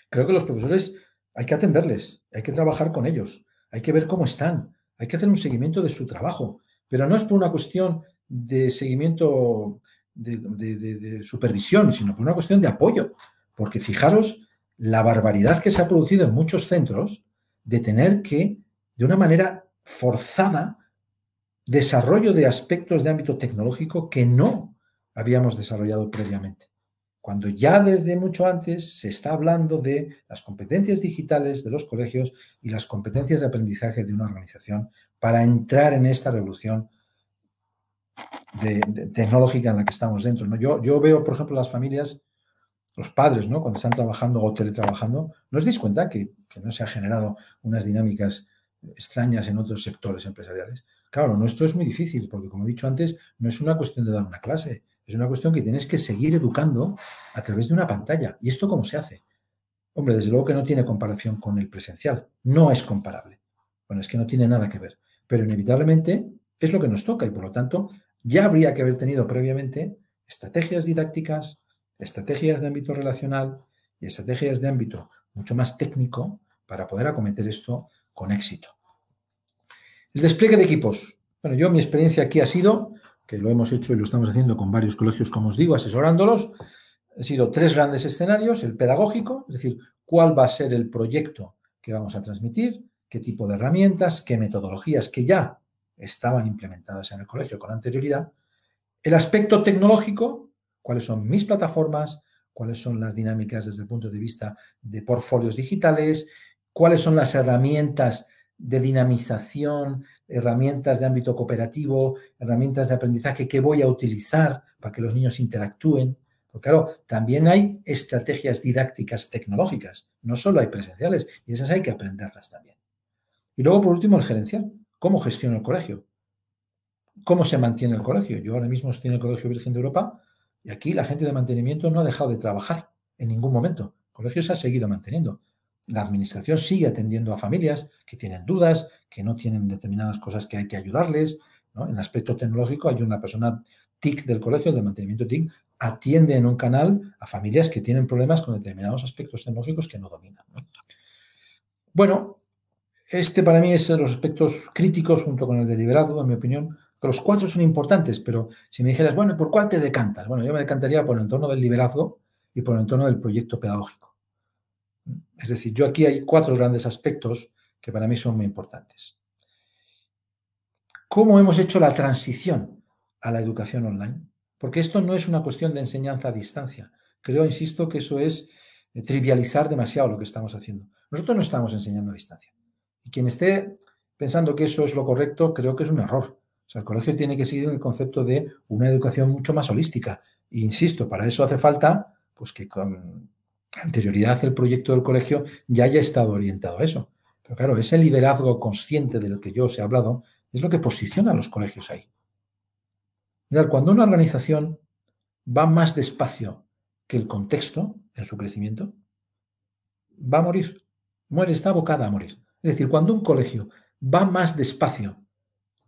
Creo que los profesores hay que atenderles, hay que trabajar con ellos, hay que ver cómo están, hay que hacer un seguimiento de su trabajo. Pero no es por una cuestión de seguimiento, de, de supervisión, sino por una cuestión de apoyo. Porque fijaros la barbaridad que se ha producido en muchos centros de tener que, de una manera forzada, desarrollo de aspectos de ámbito tecnológico que no habíamos desarrollado previamente. Cuando ya desde mucho antes se está hablando de las competencias digitales de los colegios y las competencias de aprendizaje de una organización para entrar en esta revolución tecnológica en la que estamos dentro. Yo, veo, por ejemplo, las familias, los padres, ¿no? cuando están trabajando o teletrabajando, ¿no os dais cuenta que, que no se han generado unas dinámicas extrañas en otros sectores empresariales. Claro, esto es muy difícil, porque como he dicho antes, no es una cuestión de dar una clase, es una cuestión que tienes que seguir educando a través de una pantalla. ¿Y esto cómo se hace? Hombre, desde luego que no tiene comparación con el presencial, no es comparable. Bueno, es que no tiene nada que ver, pero inevitablemente es lo que nos toca y por lo tanto ya habría que haber tenido previamente estrategias didácticas, estrategias de ámbito relacional y estrategias de ámbito mucho más técnico para poder acometer esto con éxito despliegue de equipos. Bueno, yo mi experiencia aquí ha sido, que lo hemos hecho y lo estamos haciendo con varios colegios, como os digo, asesorándolos, Ha sido tres grandes escenarios, el pedagógico, es decir, cuál va a ser el proyecto que vamos a transmitir, qué tipo de herramientas, qué metodologías que ya estaban implementadas en el colegio con anterioridad, el aspecto tecnológico, cuáles son mis plataformas, cuáles son las dinámicas desde el punto de vista de portfolios digitales, cuáles son las herramientas de dinamización, herramientas de ámbito cooperativo, herramientas de aprendizaje que voy a utilizar para que los niños interactúen. Porque claro, también hay estrategias didácticas tecnológicas, no solo hay presenciales, y esas hay que aprenderlas también. Y luego, por último, el gerencial. ¿Cómo gestiona el colegio? ¿Cómo se mantiene el colegio? Yo ahora mismo estoy en el Colegio Virgen de Europa y aquí la gente de mantenimiento no ha dejado de trabajar en ningún momento. El colegio se ha seguido manteniendo la administración sigue atendiendo a familias que tienen dudas, que no tienen determinadas cosas que hay que ayudarles. En el aspecto tecnológico hay una persona TIC del colegio, del mantenimiento TIC, atiende en un canal a familias que tienen problemas con determinados aspectos tecnológicos que no dominan. Bueno, este para mí es de los aspectos críticos junto con el de en mi opinión, los cuatro son importantes, pero si me dijeras, bueno, ¿por cuál te decantas? Bueno, yo me decantaría por el entorno del liderazgo y por el entorno del proyecto pedagógico. Es decir, yo aquí hay cuatro grandes aspectos que para mí son muy importantes. ¿Cómo hemos hecho la transición a la educación online? Porque esto no es una cuestión de enseñanza a distancia. Creo, insisto, que eso es eh, trivializar demasiado lo que estamos haciendo. Nosotros no estamos enseñando a distancia. Y quien esté pensando que eso es lo correcto, creo que es un error. O sea, el colegio tiene que seguir en el concepto de una educación mucho más holística. E insisto, para eso hace falta pues que con anterioridad el proyecto del colegio ya haya estado orientado a eso. Pero claro, ese liderazgo consciente del que yo os he hablado es lo que posiciona a los colegios ahí. cuando una organización va más despacio que el contexto en su crecimiento, va a morir. Muere, está abocada a morir. Es decir, cuando un colegio va más despacio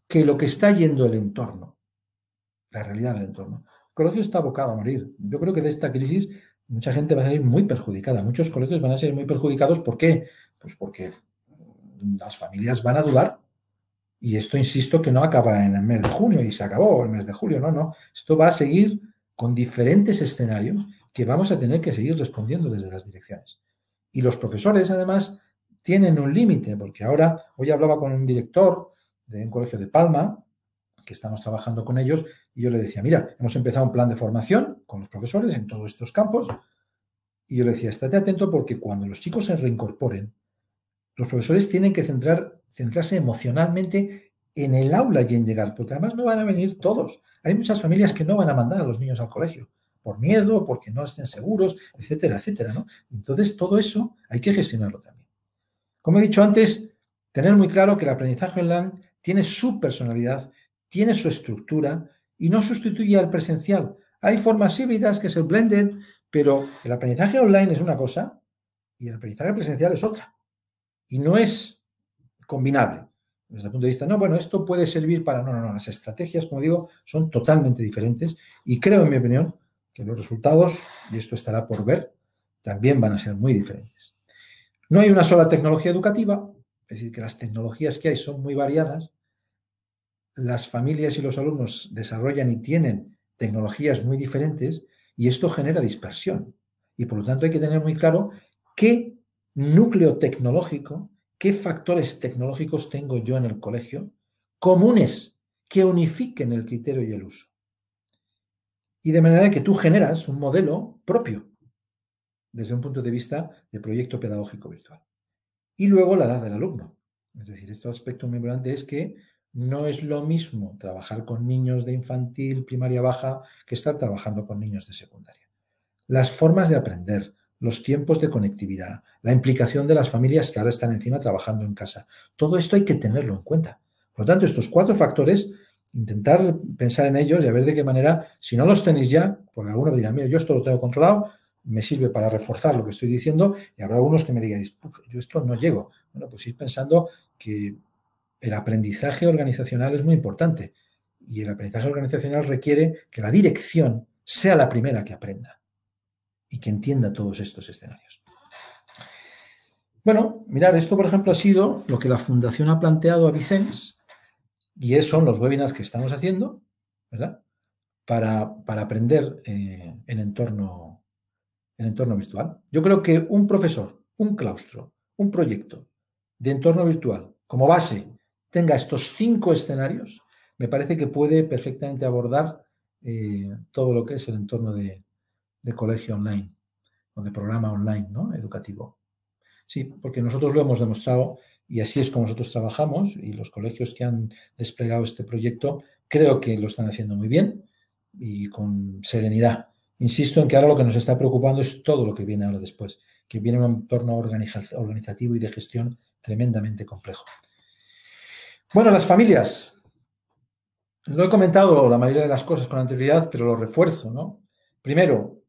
que lo que está yendo el entorno, la realidad del entorno, el colegio está abocado a morir. Yo creo que de esta crisis mucha gente va a salir muy perjudicada, muchos colegios van a ser muy perjudicados. ¿Por qué? Pues porque las familias van a dudar y esto, insisto, que no acaba en el mes de junio y se acabó el mes de julio, no, no. Esto va a seguir con diferentes escenarios que vamos a tener que seguir respondiendo desde las direcciones. Y los profesores, además, tienen un límite, porque ahora, hoy hablaba con un director de un colegio de Palma, que estamos trabajando con ellos, y yo le decía, mira, hemos empezado un plan de formación con los profesores en todos estos campos. Y yo le decía, estate atento porque cuando los chicos se reincorporen, los profesores tienen que centrarse emocionalmente en el aula y en llegar, porque además no van a venir todos. Hay muchas familias que no van a mandar a los niños al colegio por miedo, porque no estén seguros, etcétera, etcétera. ¿no? Entonces, todo eso hay que gestionarlo también. Como he dicho antes, tener muy claro que el aprendizaje en online tiene su personalidad, tiene su estructura y no sustituye al presencial, hay formas híbridas que se el blended, pero el aprendizaje online es una cosa y el aprendizaje presencial es otra. Y no es combinable desde el punto de vista, no, bueno, esto puede servir para, no, no, no, las estrategias, como digo, son totalmente diferentes y creo, en mi opinión, que los resultados, y esto estará por ver, también van a ser muy diferentes. No hay una sola tecnología educativa, es decir, que las tecnologías que hay son muy variadas, las familias y los alumnos desarrollan y tienen tecnologías muy diferentes y esto genera dispersión. Y por lo tanto hay que tener muy claro qué núcleo tecnológico, qué factores tecnológicos tengo yo en el colegio comunes que unifiquen el criterio y el uso. Y de manera que tú generas un modelo propio desde un punto de vista de proyecto pedagógico virtual. Y luego la edad del alumno. Es decir, este aspecto muy importante es que no es lo mismo trabajar con niños de infantil, primaria baja, que estar trabajando con niños de secundaria. Las formas de aprender, los tiempos de conectividad, la implicación de las familias que ahora están encima trabajando en casa, todo esto hay que tenerlo en cuenta. Por lo tanto, estos cuatro factores, intentar pensar en ellos y a ver de qué manera, si no los tenéis ya, por alguna me mira, yo esto lo tengo controlado, me sirve para reforzar lo que estoy diciendo, y habrá algunos que me digáis, yo esto no llego. Bueno, pues ir pensando que el aprendizaje organizacional es muy importante y el aprendizaje organizacional requiere que la dirección sea la primera que aprenda y que entienda todos estos escenarios. Bueno, mirar, esto por ejemplo ha sido lo que la Fundación ha planteado a Vicens y esos son los webinars que estamos haciendo, ¿verdad? Para, aprender eh, entorno, en entorno virtual. Yo creo que un profesor, un claustro, un proyecto de entorno virtual como base tenga estos cinco escenarios, me parece que puede perfectamente abordar eh, todo lo que es el entorno de, colegio online o de programa online ¿no? educativo. Sí, porque nosotros lo hemos demostrado y así es como nosotros trabajamos y los colegios que han desplegado este proyecto creo que lo están haciendo muy bien y con serenidad. Insisto en que ahora lo que nos está preocupando es todo lo que viene ahora después, que viene un entorno organizativo y de gestión tremendamente complejo. Bueno, las familias. Lo he comentado la mayoría de las cosas con anterioridad, pero lo refuerzo, ¿no? Primero,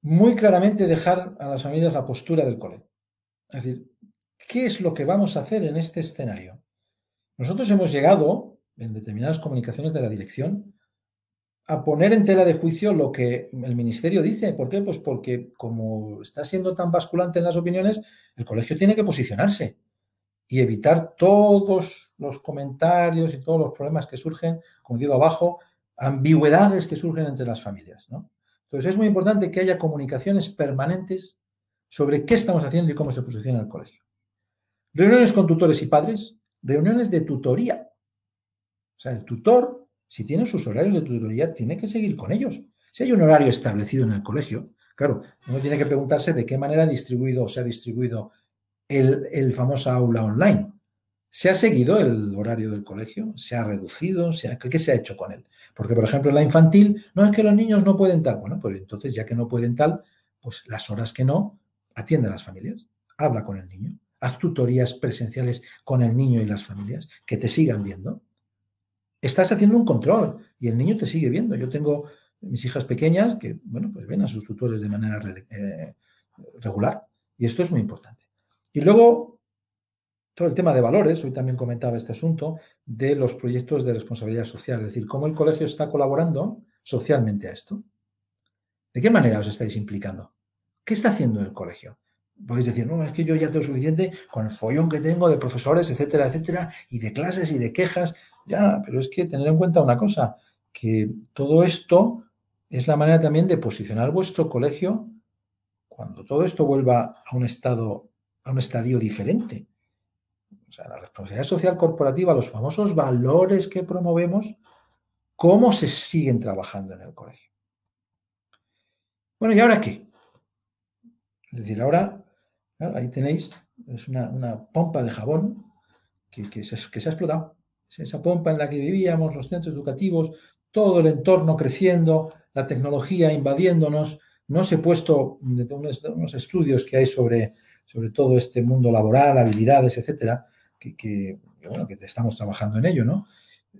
muy claramente dejar a las familias la postura del colegio. Es decir, ¿qué es lo que vamos a hacer en este escenario? Nosotros hemos llegado, en determinadas comunicaciones de la dirección, a poner en tela de juicio lo que el ministerio dice. ¿Por qué? Pues porque como está siendo tan basculante en las opiniones, el colegio tiene que posicionarse y evitar todos los comentarios y todos los problemas que surgen, como digo abajo, ambigüedades que surgen entre las familias. Entonces es muy importante que haya comunicaciones permanentes sobre qué estamos haciendo y cómo se posiciona el colegio. Reuniones con tutores y padres, reuniones de tutoría. O sea, el tutor, si tiene sus horarios de tutoría, tiene que seguir con ellos. Si hay un horario establecido en el colegio, claro, uno tiene que preguntarse de qué manera ha distribuido o se ha distribuido el, el aula online. ¿Se ha seguido el horario del colegio? ¿Se ha reducido? ¿Se ¿Qué se ha hecho con él? Porque, por ejemplo, en la infantil, no es que los niños no pueden tal. Bueno, pues entonces, ya que no pueden tal, pues las horas que no, atiende a las familias, habla con el niño, haz tutorías presenciales con el niño y las familias, que te sigan viendo. Estás haciendo un control y el niño te sigue viendo. Yo tengo mis hijas pequeñas que, bueno, pues ven a sus tutores de manera eh, regular y esto es muy importante. Y luego todo el tema de valores, hoy también comentaba este asunto, de los proyectos de responsabilidad social, es decir, cómo el colegio está colaborando socialmente a esto. ¿De qué manera os estáis implicando? ¿Qué está haciendo el colegio? Podéis decir, no, es que yo ya tengo suficiente con el follón que tengo de profesores, etcétera, etcétera, y de clases y de quejas. Ya, pero es que tener en cuenta una cosa, que todo esto es la manera también de posicionar vuestro colegio cuando todo esto vuelva a un estado, a un estadio diferente o sea, la responsabilidad social corporativa, los famosos valores que promovemos, cómo se siguen trabajando en el colegio. Bueno, ¿y ahora qué? Es decir, ahora, ahí tenéis, es una, pompa de jabón que, se, ha explotado. Es esa pompa en la que vivíamos, los centros educativos, todo el entorno creciendo, la tecnología invadiéndonos. No se he puesto unos, unos estudios que hay sobre, sobre todo este mundo laboral, habilidades, etcétera, que, bueno, que estamos trabajando en ello, ¿no?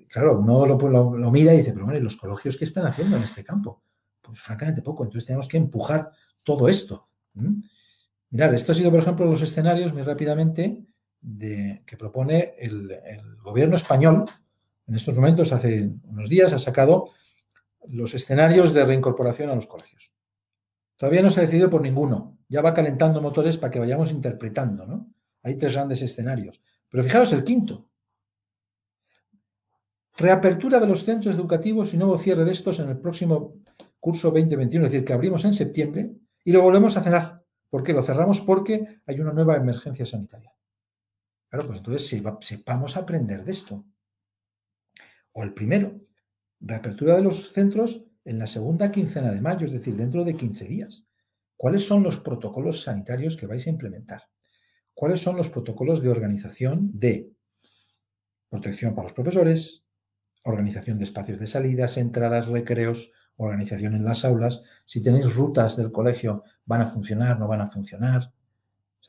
Claro, uno lo, mira y dice, pero bueno, los colegios qué están haciendo en este campo? Pues francamente poco, entonces tenemos que empujar todo esto. Mirad, esto ha sido, por ejemplo, los escenarios, muy rápidamente, de, que propone el, gobierno español. En estos momentos, hace unos días, ha sacado los escenarios de reincorporación a los colegios. Todavía no se ha decidido por ninguno. Ya va calentando motores para que vayamos interpretando. ¿no? Hay tres grandes escenarios. Pero fijaros el quinto. Reapertura de los centros educativos y nuevo cierre de estos en el próximo curso 2021, es decir, que abrimos en septiembre y lo volvemos a cerrar. ¿Por qué? Lo cerramos porque hay una nueva emergencia sanitaria. Claro, pues entonces sepamos aprender de esto. O el primero, reapertura de los centros en la segunda quincena de mayo, es decir, dentro de 15 días. ¿Cuáles son los protocolos sanitarios que vais a implementar? cuáles son los protocolos de organización de protección para los profesores, organización de espacios de salidas, entradas, recreos, organización en las aulas, si tenéis rutas del colegio, van a funcionar, no van a funcionar.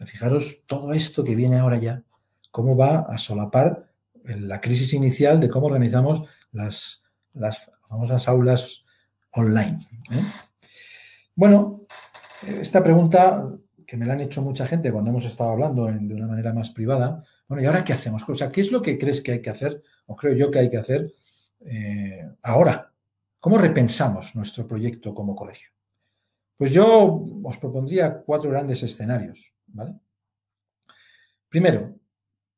fijaros todo esto que viene ahora ya, cómo va a solapar la crisis inicial de cómo organizamos las, las famosas aulas online. ¿eh? Bueno, esta pregunta que me la han hecho mucha gente cuando hemos estado hablando de una manera más privada. Bueno, ¿y ahora qué hacemos? O sea, ¿qué es lo que crees que hay que hacer, o creo yo que hay que hacer eh, ahora? ¿Cómo repensamos nuestro proyecto como colegio? Pues yo os propondría cuatro grandes escenarios. ¿vale? Primero,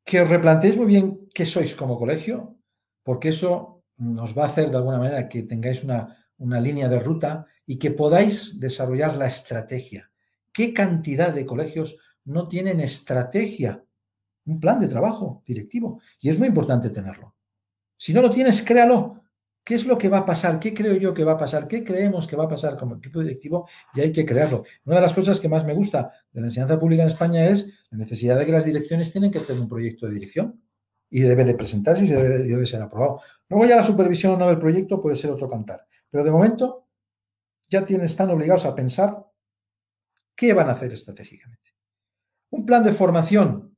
que os replanteéis muy bien qué sois como colegio, porque eso nos va a hacer de alguna manera que tengáis una línea de ruta y que podáis desarrollar la estrategia ¿Qué cantidad de colegios no tienen estrategia, un plan de trabajo directivo? Y es muy importante tenerlo. Si no lo tienes, créalo. ¿Qué es lo que va a pasar? ¿Qué creo yo que va a pasar? ¿Qué creemos que va a pasar como equipo directivo? Y hay que crearlo. Una de las cosas que más me gusta de la enseñanza pública en España es la necesidad de que las direcciones tienen que hacer un proyecto de dirección y debe de presentarse y debe, de ser aprobado. Luego ya la supervisión o no del proyecto puede ser otro cantar. Pero de momento ya están obligados a pensar ¿Qué van a hacer estratégicamente? Un plan de formación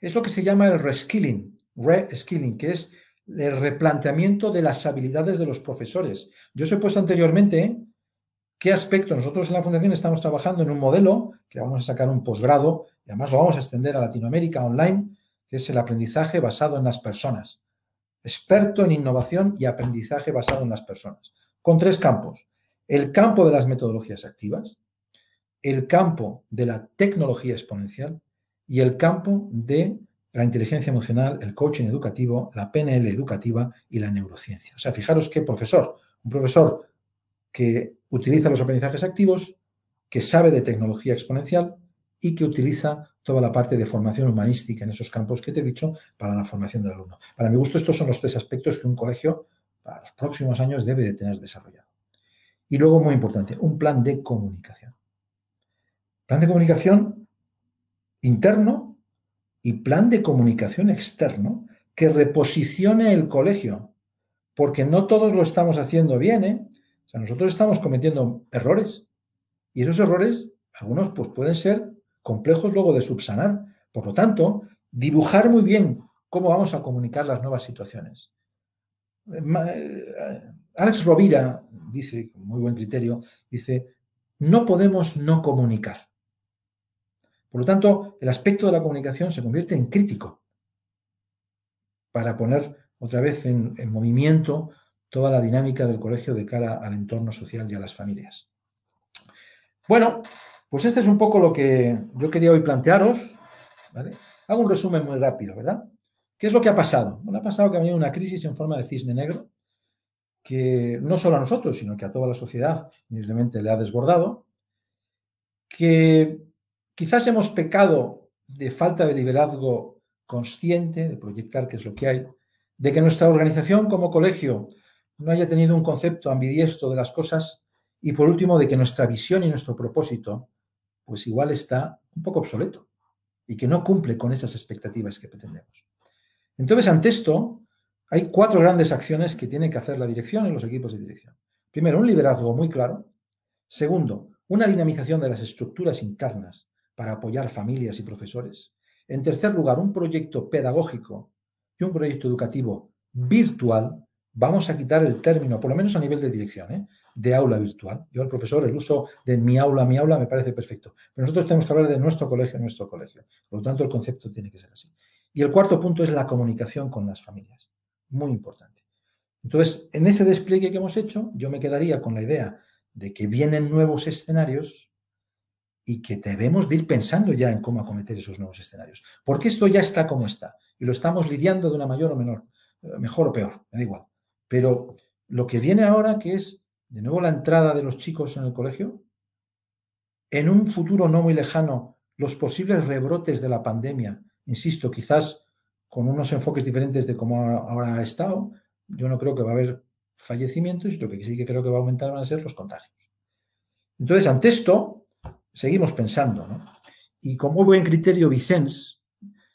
es lo que se llama el reskilling, reskilling, que es el replanteamiento de las habilidades de los profesores. Yo os he puesto anteriormente ¿eh? qué aspecto. Nosotros en la Fundación estamos trabajando en un modelo que vamos a sacar un posgrado y además lo vamos a extender a Latinoamérica online, que es el aprendizaje basado en las personas. Experto en innovación y aprendizaje basado en las personas, con tres campos. El campo de las metodologías activas, el campo de la tecnología exponencial y el campo de la inteligencia emocional, el coaching educativo, la PNL educativa y la neurociencia. O sea, fijaros qué profesor, un profesor que utiliza los aprendizajes activos, que sabe de tecnología exponencial y que utiliza toda la parte de formación humanística en esos campos que te he dicho para la formación del alumno. Para mi gusto, estos son los tres aspectos que un colegio para los próximos años debe de tener desarrollado. Y luego, muy importante, un plan de comunicación. Plan de comunicación interno y plan de comunicación externo que reposicione el colegio, porque no todos lo estamos haciendo bien. ¿eh? O sea, nosotros estamos cometiendo errores y esos errores, algunos pues, pueden ser complejos luego de subsanar. Por lo tanto, dibujar muy bien cómo vamos a comunicar las nuevas situaciones. Eh, eh, Alex Rovira dice, con muy buen criterio, dice, no podemos no comunicar. Por lo tanto, el aspecto de la comunicación se convierte en crítico para poner otra vez en, movimiento toda la dinámica del colegio de cara al entorno social y a las familias. Bueno, pues este es un poco lo que yo quería hoy plantearos. Hago un resumen muy rápido, ¿verdad? ¿Qué es lo que ha pasado? Bueno, ha pasado que ha venido una crisis en forma de cisne negro que no solo a nosotros, sino que a toda la sociedad le ha desbordado, que Quizás hemos pecado de falta de liderazgo consciente, de proyectar qué es lo que hay, de que nuestra organización como colegio no haya tenido un concepto ambidiesto de las cosas y por último de que nuestra visión y nuestro propósito pues igual está un poco obsoleto y que no cumple con esas expectativas que pretendemos. Entonces, ante esto, hay cuatro grandes acciones que tiene que hacer la dirección y los equipos de dirección. Primero, un liderazgo muy claro. Segundo, una dinamización de las estructuras internas para apoyar familias y profesores. En tercer lugar, un proyecto pedagógico y un proyecto educativo virtual. Vamos a quitar el término, por lo menos a nivel de dirección, ¿eh? de aula virtual. Yo el profesor el uso de mi aula, mi aula me parece perfecto. Pero nosotros tenemos que hablar de nuestro colegio, nuestro colegio. Por lo tanto, el concepto tiene que ser así. Y el cuarto punto es la comunicación con las familias. Muy importante. Entonces, en ese despliegue que hemos hecho, yo me quedaría con la idea de que vienen nuevos escenarios y que debemos de ir pensando ya en cómo acometer esos nuevos escenarios. Porque esto ya está como está y lo estamos lidiando de una mayor o menor, eh, mejor o peor, me da igual. Pero lo que viene ahora, que es de nuevo la entrada de los chicos en el colegio, en un futuro no muy lejano, los posibles rebrotes de la pandemia, insisto, quizás con unos enfoques diferentes de cómo ahora ha estado, yo no creo que va a haber fallecimientos y lo que sí que creo que va a aumentar van a ser los contagios. Entonces, ante esto, seguimos pensando. ¿no? Y como buen criterio, Vicens,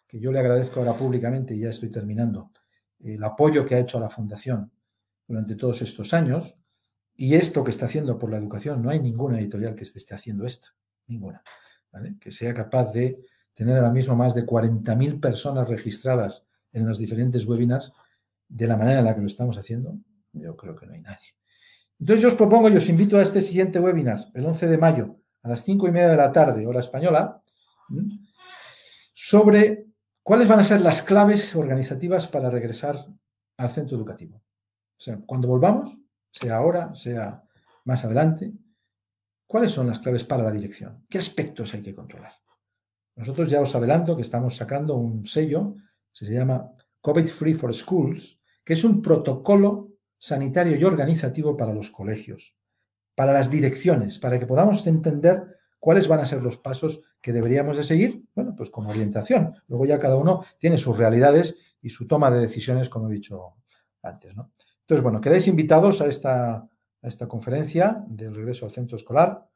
que yo le agradezco ahora públicamente, y ya estoy terminando, el apoyo que ha hecho a la Fundación durante todos estos años, y esto que está haciendo por la educación, no hay ninguna editorial que esté haciendo esto, ninguna, ¿vale? que sea capaz de tener ahora mismo más de 40.000 personas registradas en los diferentes webinars de la manera en la que lo estamos haciendo, yo creo que no hay nadie. Entonces yo os propongo, y os invito a este siguiente webinar, el 11 de mayo, a las cinco y media de la tarde, hora española, sobre cuáles van a ser las claves organizativas para regresar al centro educativo. O sea, cuando volvamos, sea ahora, sea más adelante, ¿cuáles son las claves para la dirección? ¿Qué aspectos hay que controlar? Nosotros ya os adelanto que estamos sacando un sello que se llama COVID Free for Schools, que es un protocolo sanitario y organizativo para los colegios para las direcciones, para que podamos entender cuáles van a ser los pasos que deberíamos de seguir, bueno, pues como orientación. Luego ya cada uno tiene sus realidades y su toma de decisiones, como he dicho antes, ¿no? Entonces, bueno, quedáis invitados a esta, esta conferencia del regreso al centro escolar.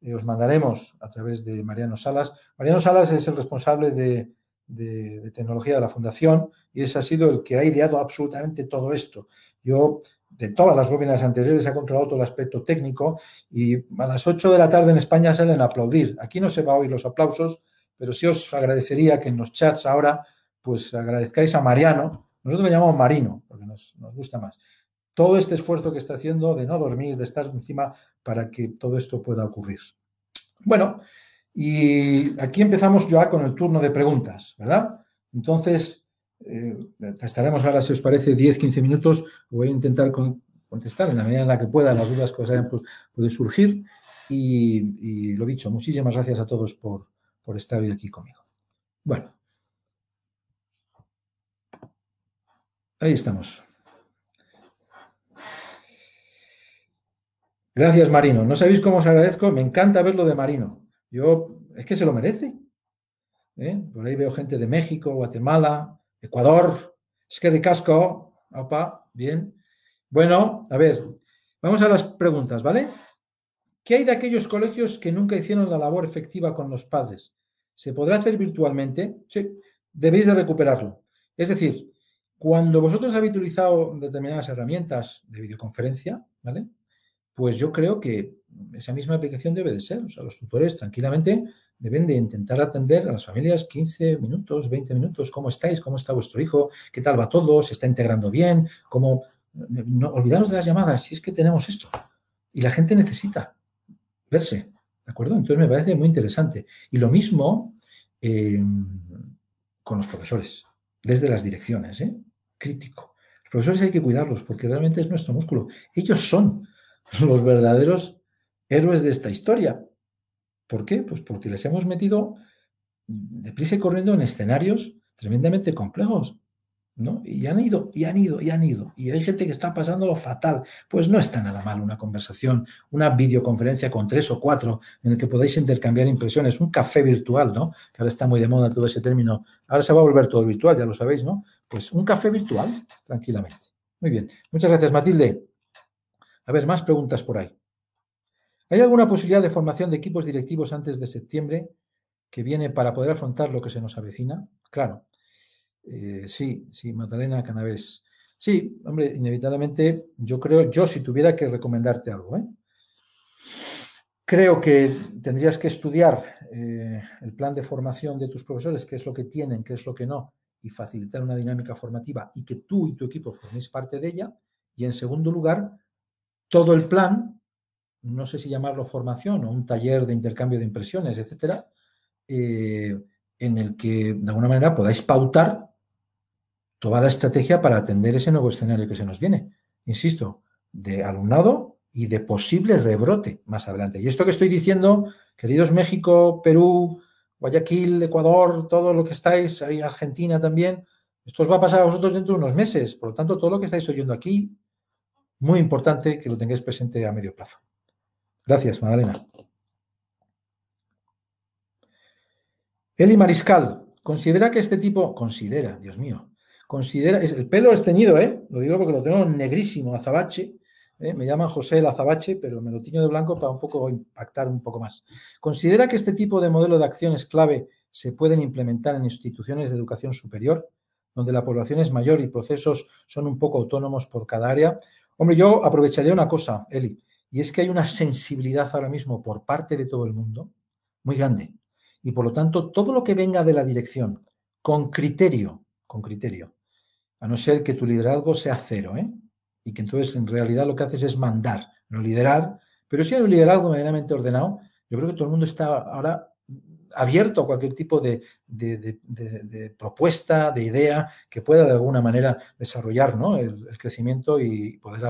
Eh, os mandaremos a través de Mariano Salas. Mariano Salas es el responsable de, de, tecnología de la Fundación y ese ha sido el que ha ideado absolutamente todo esto. Yo de todas las bóvinas anteriores ha controlado todo el aspecto técnico y a las 8 de la tarde en España salen a aplaudir. Aquí no se va a oír los aplausos, pero sí os agradecería que en los chats ahora pues agradezcáis a Mariano. Nosotros le llamamos Marino, porque nos, nos gusta más. Todo este esfuerzo que está haciendo de no dormir, de estar encima para que todo esto pueda ocurrir. Bueno, y aquí empezamos ya con el turno de preguntas, ¿verdad? Entonces, eh, estaremos ahora, si os parece, 10, 15 minutos. Voy a intentar contestar en la medida en la que pueda las dudas que os hayan podido surgir. Y, lo dicho, muchísimas gracias a todos por, estar hoy aquí conmigo. Bueno. Ahí estamos. Gracias, Marino. No sabéis cómo os agradezco. Me encanta verlo de Marino. Yo, es que se lo merece. ¿Eh? Por ahí veo gente de México, Guatemala, Ecuador, es que casco, opa, bien. Bueno, a ver, vamos a las preguntas, ¿vale? ¿Qué hay de aquellos colegios que nunca hicieron la labor efectiva con los padres? ¿Se podrá hacer virtualmente? Sí, debéis de recuperarlo. Es decir, cuando vosotros habéis utilizado determinadas herramientas de videoconferencia, ¿vale? Pues yo creo que esa misma aplicación debe de ser. O sea, los tutores tranquilamente deben de intentar atender a las familias 15 minutos, 20 minutos, cómo estáis, cómo está vuestro hijo, qué tal va todo, se está integrando bien, cómo... Eh, no, olvidaros de las llamadas, si es que tenemos esto. Y la gente necesita verse, ¿de acuerdo? Entonces me parece muy interesante. Y lo mismo eh, con los profesores, desde las direcciones, ¿eh? Crítico. Los profesores hay que cuidarlos porque realmente es nuestro músculo. Ellos son los verdaderos héroes de esta historia. ¿Por qué? Pues porque les hemos metido deprisa y corriendo en escenarios tremendamente complejos. ¿No? Y han ido, y han ido, y han ido. Y hay gente que está pasando lo fatal. Pues no está nada mal una conversación, una videoconferencia con tres o cuatro en el que podáis intercambiar impresiones, un café virtual, ¿no? Que ahora está muy de moda todo ese término. Ahora se va a volver todo virtual, ya lo sabéis, ¿no? Pues un café virtual, tranquilamente. Muy bien. Muchas gracias, Matilde. A ver, más preguntas por ahí. ¿Hay alguna posibilidad de formación de equipos directivos antes de septiembre que viene para poder afrontar lo que se nos avecina? Claro. Eh, sí, sí, Magdalena Canavés. Sí, hombre, inevitablemente yo creo, yo si tuviera que recomendarte algo, ¿eh? creo que tendrías que estudiar eh, el plan de formación de tus profesores, qué es lo que tienen, qué es lo que no, y facilitar una dinámica formativa y que tú y tu equipo forméis parte de ella. Y en segundo lugar, todo el plan no sé si llamarlo formación o un taller de intercambio de impresiones, etcétera, eh, en el que de alguna manera podáis pautar toda la estrategia para atender ese nuevo escenario que se nos viene, insisto, de alumnado y de posible rebrote más adelante. Y esto que estoy diciendo, queridos México, Perú, Guayaquil, Ecuador, todo lo que estáis, ahí Argentina también, esto os va a pasar a vosotros dentro de unos meses. Por lo tanto, todo lo que estáis oyendo aquí, muy importante que lo tengáis presente a medio plazo. Gracias, Magdalena. Eli Mariscal considera que este tipo, considera, Dios mío, considera, es, el pelo es teñido, ¿eh? lo digo porque lo tengo negrísimo, azabache, ¿eh? me llaman José el azabache, pero me lo tiño de blanco para un poco impactar un poco más. Considera que este tipo de modelo de acciones clave se pueden implementar en instituciones de educación superior, donde la población es mayor y procesos son un poco autónomos por cada área. Hombre, yo aprovecharía una cosa, Eli. Y es que hay una sensibilidad ahora mismo por parte de todo el mundo muy grande. Y por lo tanto, todo lo que venga de la dirección, con criterio, con criterio, a no ser que tu liderazgo sea cero, ¿eh? y que entonces en realidad lo que haces es mandar, no liderar, pero si hay un liderazgo medianamente ordenado, yo creo que todo el mundo está ahora abierto a cualquier tipo de, de, propuesta, de idea que pueda de alguna manera desarrollar ¿no? el, el, crecimiento y poder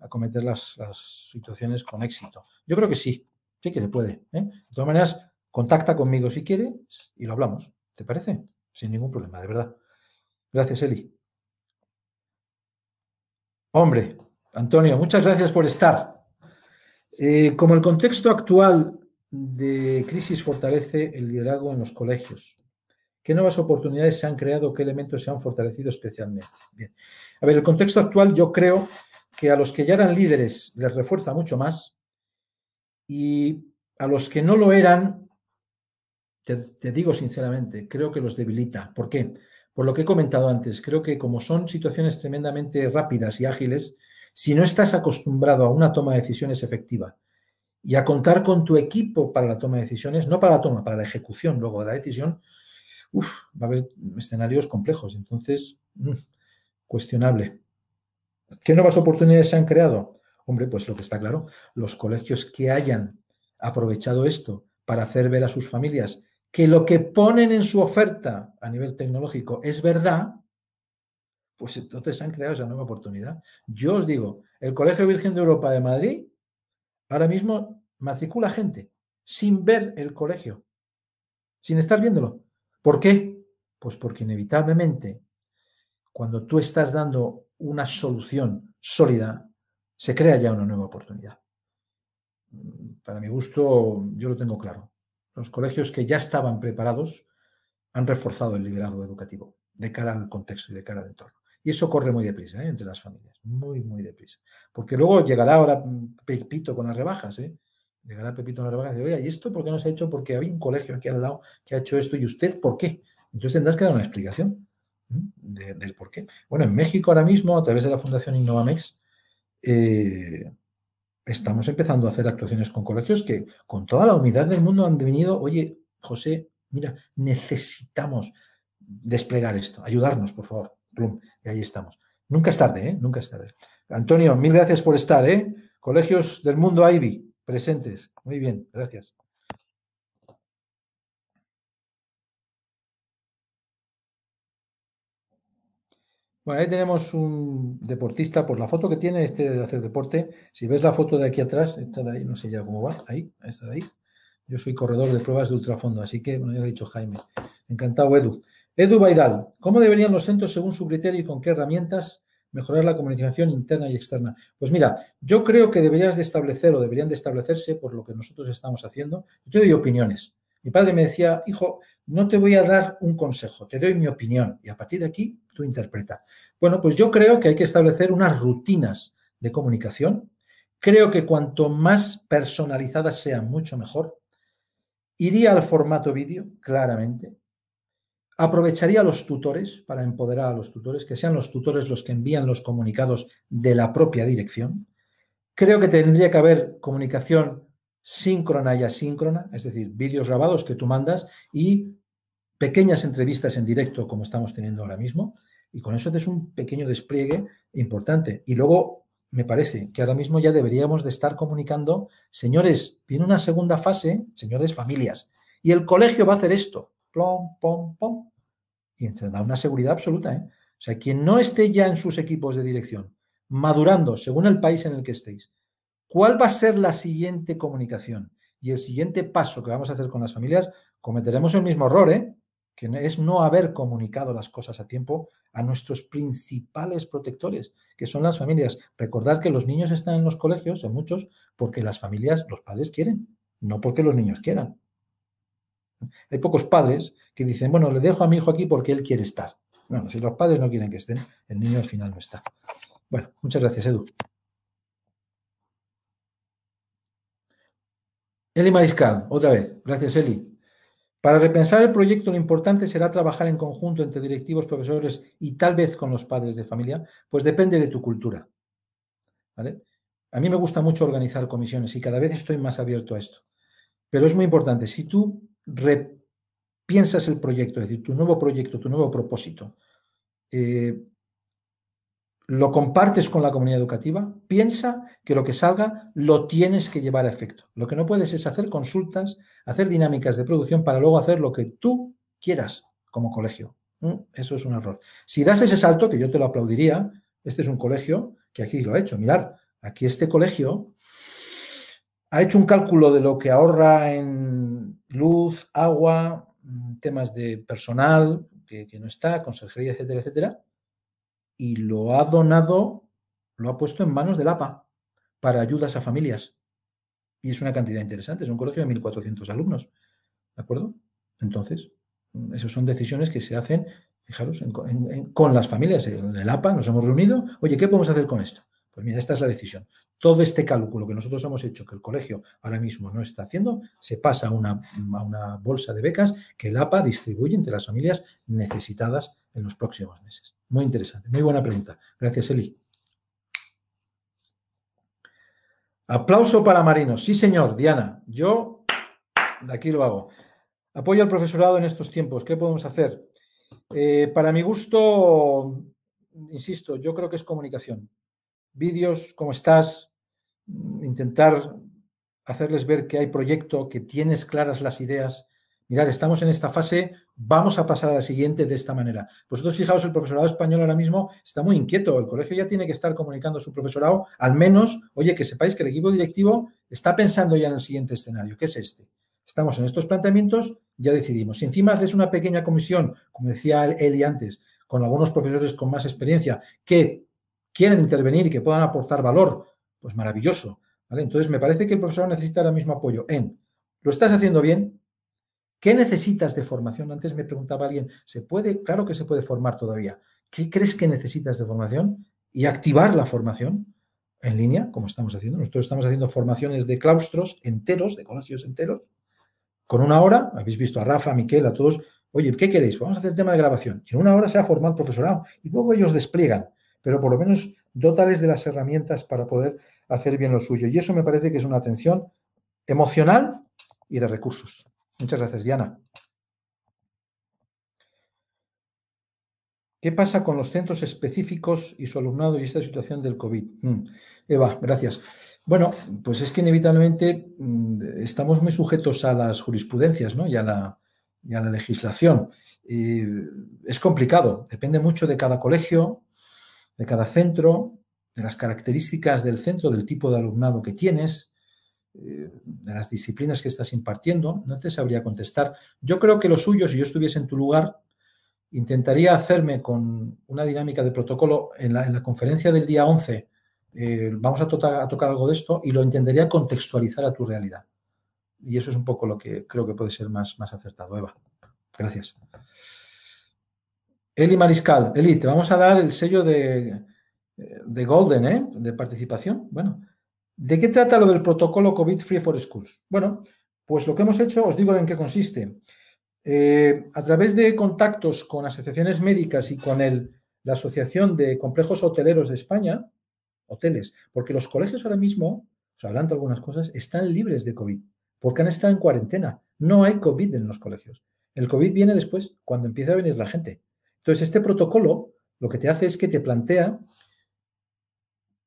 acometer las, las situaciones con éxito. Yo creo que sí, sí que le puede. ¿eh? De todas maneras, contacta conmigo si quiere y lo hablamos. ¿Te parece? Sin ningún problema, de verdad. Gracias, Eli. Hombre, Antonio, muchas gracias por estar. Eh, como el contexto actual de crisis fortalece el liderazgo en los colegios, ¿qué nuevas oportunidades se han creado? ¿Qué elementos se han fortalecido especialmente? Bien. A ver, el contexto actual yo creo que a los que ya eran líderes les refuerza mucho más y a los que no lo eran, te, digo sinceramente, creo que los debilita. ¿Por qué? Por lo que he comentado antes, creo que como son situaciones tremendamente rápidas y ágiles, si no estás acostumbrado a una toma de decisiones efectiva y a contar con tu equipo para la toma de decisiones, no para la toma, para la ejecución luego de la decisión, va a haber escenarios complejos. Entonces, mm, cuestionable. ¿Qué nuevas oportunidades se han creado? Hombre, pues lo que está claro, los colegios que hayan aprovechado esto para hacer ver a sus familias que lo que ponen en su oferta a nivel tecnológico es verdad, pues entonces han creado esa nueva oportunidad. Yo os digo, el Colegio Virgen de Europa de Madrid ahora mismo matricula gente sin ver el colegio, sin estar viéndolo. ¿Por qué? Pues porque inevitablemente cuando tú estás dando una solución sólida, se crea ya una nueva oportunidad. Para mi gusto, yo lo tengo claro. Los colegios que ya estaban preparados han reforzado el liderazgo educativo de cara al contexto y de cara al entorno. Y eso corre muy deprisa ¿eh? entre las familias, muy, muy deprisa. Porque luego llegará ahora Pepito con las rebajas, ¿eh? Llegará Pepito con las rebajas y oye, ¿y esto por qué no se ha hecho? Porque hay un colegio aquí al lado que ha hecho esto y usted, ¿por qué? Entonces tendrás que dar una explicación del por qué. Bueno, en México ahora mismo, a través de la Fundación Innovamex, eh, estamos empezando a hacer actuaciones con colegios que con toda la humildad del mundo han venido, oye, José, mira, necesitamos desplegar esto, ayudarnos, por favor. y ahí estamos. Nunca es tarde, ¿eh? Nunca es tarde. Antonio, mil gracias por estar, ¿eh? Colegios del mundo Ivy, presentes. Muy bien, gracias. Bueno, ahí tenemos un deportista, por la foto que tiene este de hacer deporte, si ves la foto de aquí atrás, esta de ahí, no sé ya cómo va, ahí, esta de ahí, yo soy corredor de pruebas de ultrafondo, así que, bueno, ya lo he dicho Jaime, encantado Edu. Edu Baidal, ¿cómo deberían los centros, según su criterio y con qué herramientas, mejorar la comunicación interna y externa? Pues mira, yo creo que deberías de establecer o deberían de establecerse, por lo que nosotros estamos haciendo, yo doy opiniones, mi padre me decía, hijo, no te voy a dar un consejo, te doy mi opinión y a partir de aquí tú interpreta. Bueno, pues yo creo que hay que establecer unas rutinas de comunicación. Creo que cuanto más personalizadas sean, mucho mejor. Iría al formato vídeo, claramente. Aprovecharía a los tutores para empoderar a los tutores, que sean los tutores los que envían los comunicados de la propia dirección. Creo que tendría que haber comunicación síncrona y asíncrona, es decir, vídeos grabados que tú mandas y pequeñas entrevistas en directo como estamos teniendo ahora mismo. Y con eso haces un pequeño despliegue importante. Y luego me parece que ahora mismo ya deberíamos de estar comunicando, señores, viene una segunda fase, señores, familias, y el colegio va a hacer esto, plom, pom, pom, y da una seguridad absoluta. ¿eh? O sea, quien no esté ya en sus equipos de dirección, madurando según el país en el que estéis, ¿Cuál va a ser la siguiente comunicación? Y el siguiente paso que vamos a hacer con las familias, cometeremos el mismo error, ¿eh? que es no haber comunicado las cosas a tiempo a nuestros principales protectores, que son las familias. Recordad que los niños están en los colegios, en muchos, porque las familias, los padres quieren, no porque los niños quieran. Hay pocos padres que dicen, bueno, le dejo a mi hijo aquí porque él quiere estar. Bueno, si los padres no quieren que estén, el niño al final no está. Bueno, muchas gracias, Edu. Eli Maiscal, otra vez. Gracias, Eli. Para repensar el proyecto, lo importante será trabajar en conjunto entre directivos, profesores y tal vez con los padres de familia, pues depende de tu cultura. A mí me gusta mucho organizar comisiones y cada vez estoy más abierto a esto. Pero es muy importante, si tú repiensas el proyecto, es decir, tu nuevo proyecto, tu nuevo propósito, eh, lo compartes con la comunidad educativa, piensa que lo que salga lo tienes que llevar a efecto. Lo que no puedes es hacer consultas, hacer dinámicas de producción para luego hacer lo que tú quieras como colegio. ¿Mm? Eso es un error. Si das ese salto, que yo te lo aplaudiría, este es un colegio que aquí lo ha hecho. Mirad, aquí este colegio ha hecho un cálculo de lo que ahorra en luz, agua, mm, temas de personal, que, que no está, consejería, etcétera, etcétera, y lo ha donado, lo ha puesto en manos del APA para ayudas a familias. Y es una cantidad interesante, es un colegio de 1.400 alumnos. ¿De acuerdo? Entonces, mm, esas son decisiones que se hacen, fijaros, con las familias. En el APA nos hemos reunido, oye, ¿qué podemos hacer con esto? Pues mira, esta es la decisión. Todo este cálculo que nosotros hemos hecho, que el colegio ahora mismo no está haciendo, se pasa a una, mm, a una bolsa de becas que el APA distribuye entre las familias necesitadas en los próximos meses. Muy interesante, muy buena pregunta. Gracias, Eli. Aplauso para Marino. Sí, señor, Diana. Yo de aquí lo hago. Apoyo al profesorado en estos tiempos. ¿Qué podemos hacer? Eh, para mi gusto, insisto, yo creo que es comunicación. Vídeos, cómo estás, intentar hacerles ver que hay proyecto, que tienes claras las ideas, mirad, estamos en esta fase, vamos a pasar a la siguiente de esta manera. Vosotros fijaos, el profesorado español ahora mismo está muy inquieto, el colegio ya tiene que estar comunicando a su profesorado, al menos, oye, que sepáis que el equipo directivo está pensando ya en el siguiente escenario, que es este. Estamos en estos planteamientos, ya decidimos. Si encima haces una pequeña comisión, como decía Eli antes, con algunos profesores con más experiencia que quieren intervenir y que puedan aportar valor, pues maravilloso. ¿vale? Entonces, me parece que el profesorado necesita ahora mismo apoyo en, ¿lo estás haciendo bien? ¿Qué necesitas de formación? Antes me preguntaba alguien, ¿se puede? Claro que se puede formar todavía. ¿Qué crees que necesitas de formación? Y activar la formación en línea, como estamos haciendo. Nosotros estamos haciendo formaciones de claustros enteros, de colegios enteros, con una hora. Habéis visto a Rafa, a Miquel, a todos. Oye, ¿qué queréis? Vamos a hacer el tema de grabación. En una hora se ha formado el profesorado y luego ellos despliegan, pero por lo menos dótales de las herramientas para poder hacer bien lo suyo. Y eso me parece que es una atención emocional y de recursos. Muchas gracias, Diana. ¿Qué pasa con los centros específicos y su alumnado y esta situación del COVID? Mm, Eva, gracias. Bueno, pues es que inevitablemente mm, estamos muy sujetos a las jurisprudencias ¿no? y, a la, la, legislación. es complicado, depende mucho de cada colegio, de cada centro, de las características del centro, del tipo de alumnado que tienes, eh, de las disciplinas que estás impartiendo, no te sabría contestar. Yo creo que lo suyo, si yo estuviese en tu lugar, intentaría hacerme con una dinámica de protocolo en la, conferencia del día 11. Eh, vamos a, a tocar algo de esto y lo intentaría contextualizar a tu realidad. Y eso es un poco lo que creo que puede ser más, más acertado, Eva. Gracias. Eli Mariscal, Eli, te vamos a dar el sello de, eh, Golden, De participación. Bueno, ¿De qué trata lo del protocolo COVID Free for Schools? Bueno, pues lo que hemos hecho, os digo en qué consiste. Eh, a través de contactos con asociaciones médicas y con el, la Asociación de Complejos Hoteleros de España, hoteles, porque los colegios ahora mismo, os adelanto algunas cosas, están libres de COVID, porque han estado en cuarentena. No hay COVID en los colegios. El COVID viene después, cuando empieza a venir la gente. Entonces, este protocolo lo que te hace es que te plantea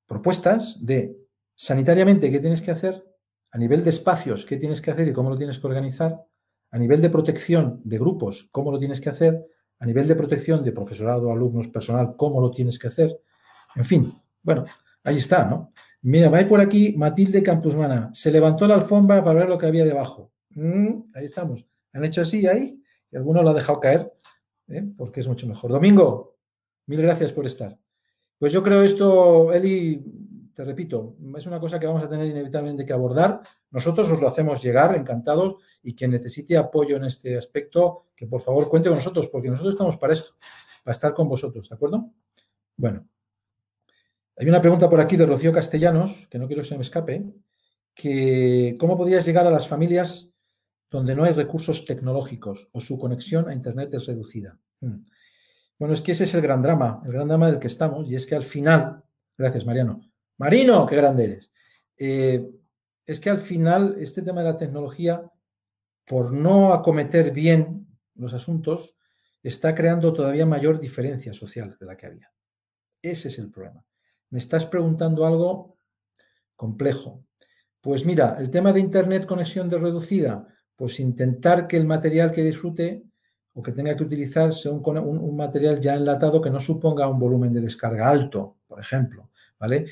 propuestas de Sanitariamente, ¿qué tienes que hacer? A nivel de espacios, ¿qué tienes que hacer y cómo lo tienes que organizar? A nivel de protección de grupos, ¿cómo lo tienes que hacer? A nivel de protección de profesorado, alumnos, personal, ¿cómo lo tienes que hacer? En fin, bueno, ahí está, ¿no? Mira, va por aquí Matilde Campusmana. Se levantó la alfombra para ver lo que había debajo. Mm, ahí estamos. Han hecho así ahí y alguno lo ha dejado caer, ¿eh? porque es mucho mejor. Domingo, mil gracias por estar. Pues yo creo esto, Eli, te repito, es una cosa que vamos a tener inevitablemente que abordar. Nosotros os lo hacemos llegar, encantados, y quien necesite apoyo en este aspecto, que por favor cuente con nosotros, porque nosotros estamos para esto, para estar con vosotros, ¿de acuerdo? Bueno, hay una pregunta por aquí de Rocío Castellanos, que no quiero que se me escape, que ¿cómo podrías llegar a las familias donde no hay recursos tecnológicos o su conexión a Internet es reducida? Hmm. Bueno, es que ese es el gran drama, el gran drama del que estamos, y es que al final, gracias Mariano, Marino, qué grande eres. Eh, es que al final este tema de la tecnología, por no acometer bien los asuntos, está creando todavía mayor diferencia social de la que había. Ese es el problema. Me estás preguntando algo complejo. Pues mira, el tema de Internet conexión de reducida, pues intentar que el material que disfrute o que tenga que utilizar sea un material ya enlatado que no suponga un volumen de descarga alto, por ejemplo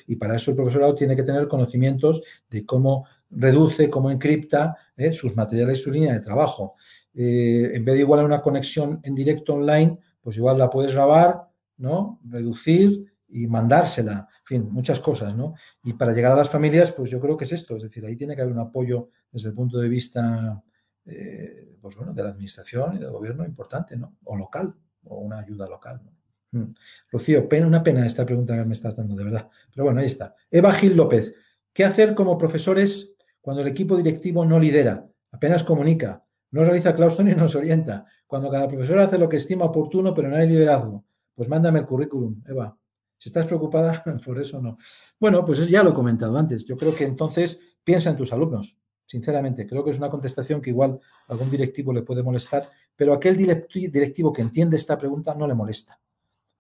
y para eso el profesorado tiene que tener conocimientos de cómo reduce, cómo encripta ¿eh? sus materiales y su línea de trabajo. Eh, en vez de igual una conexión en directo online, pues igual la puedes grabar, ¿no? Reducir y mandársela, en fin, muchas cosas, ¿no? Y para llegar a las familias, pues yo creo que es esto, es decir, ahí tiene que haber un apoyo desde el punto de vista, eh, pues bueno, de la administración y del gobierno importante, ¿no? O local, o una ayuda local, ¿no? Mm. Rocío, pena, una pena esta pregunta que me estás dando, de verdad. Pero bueno, ahí está. Eva Gil López, ¿qué hacer como profesores cuando el equipo directivo no lidera, apenas comunica, no realiza claustro ni nos orienta? Cuando cada profesor hace lo que estima oportuno, pero no hay liderazgo. Pues mándame el currículum, Eva. Si estás preocupada, por eso no. Bueno, pues ya lo he comentado antes. Yo creo que entonces piensa en tus alumnos, sinceramente. Creo que es una contestación que igual algún directivo le puede molestar, pero aquel directivo que entiende esta pregunta no le molesta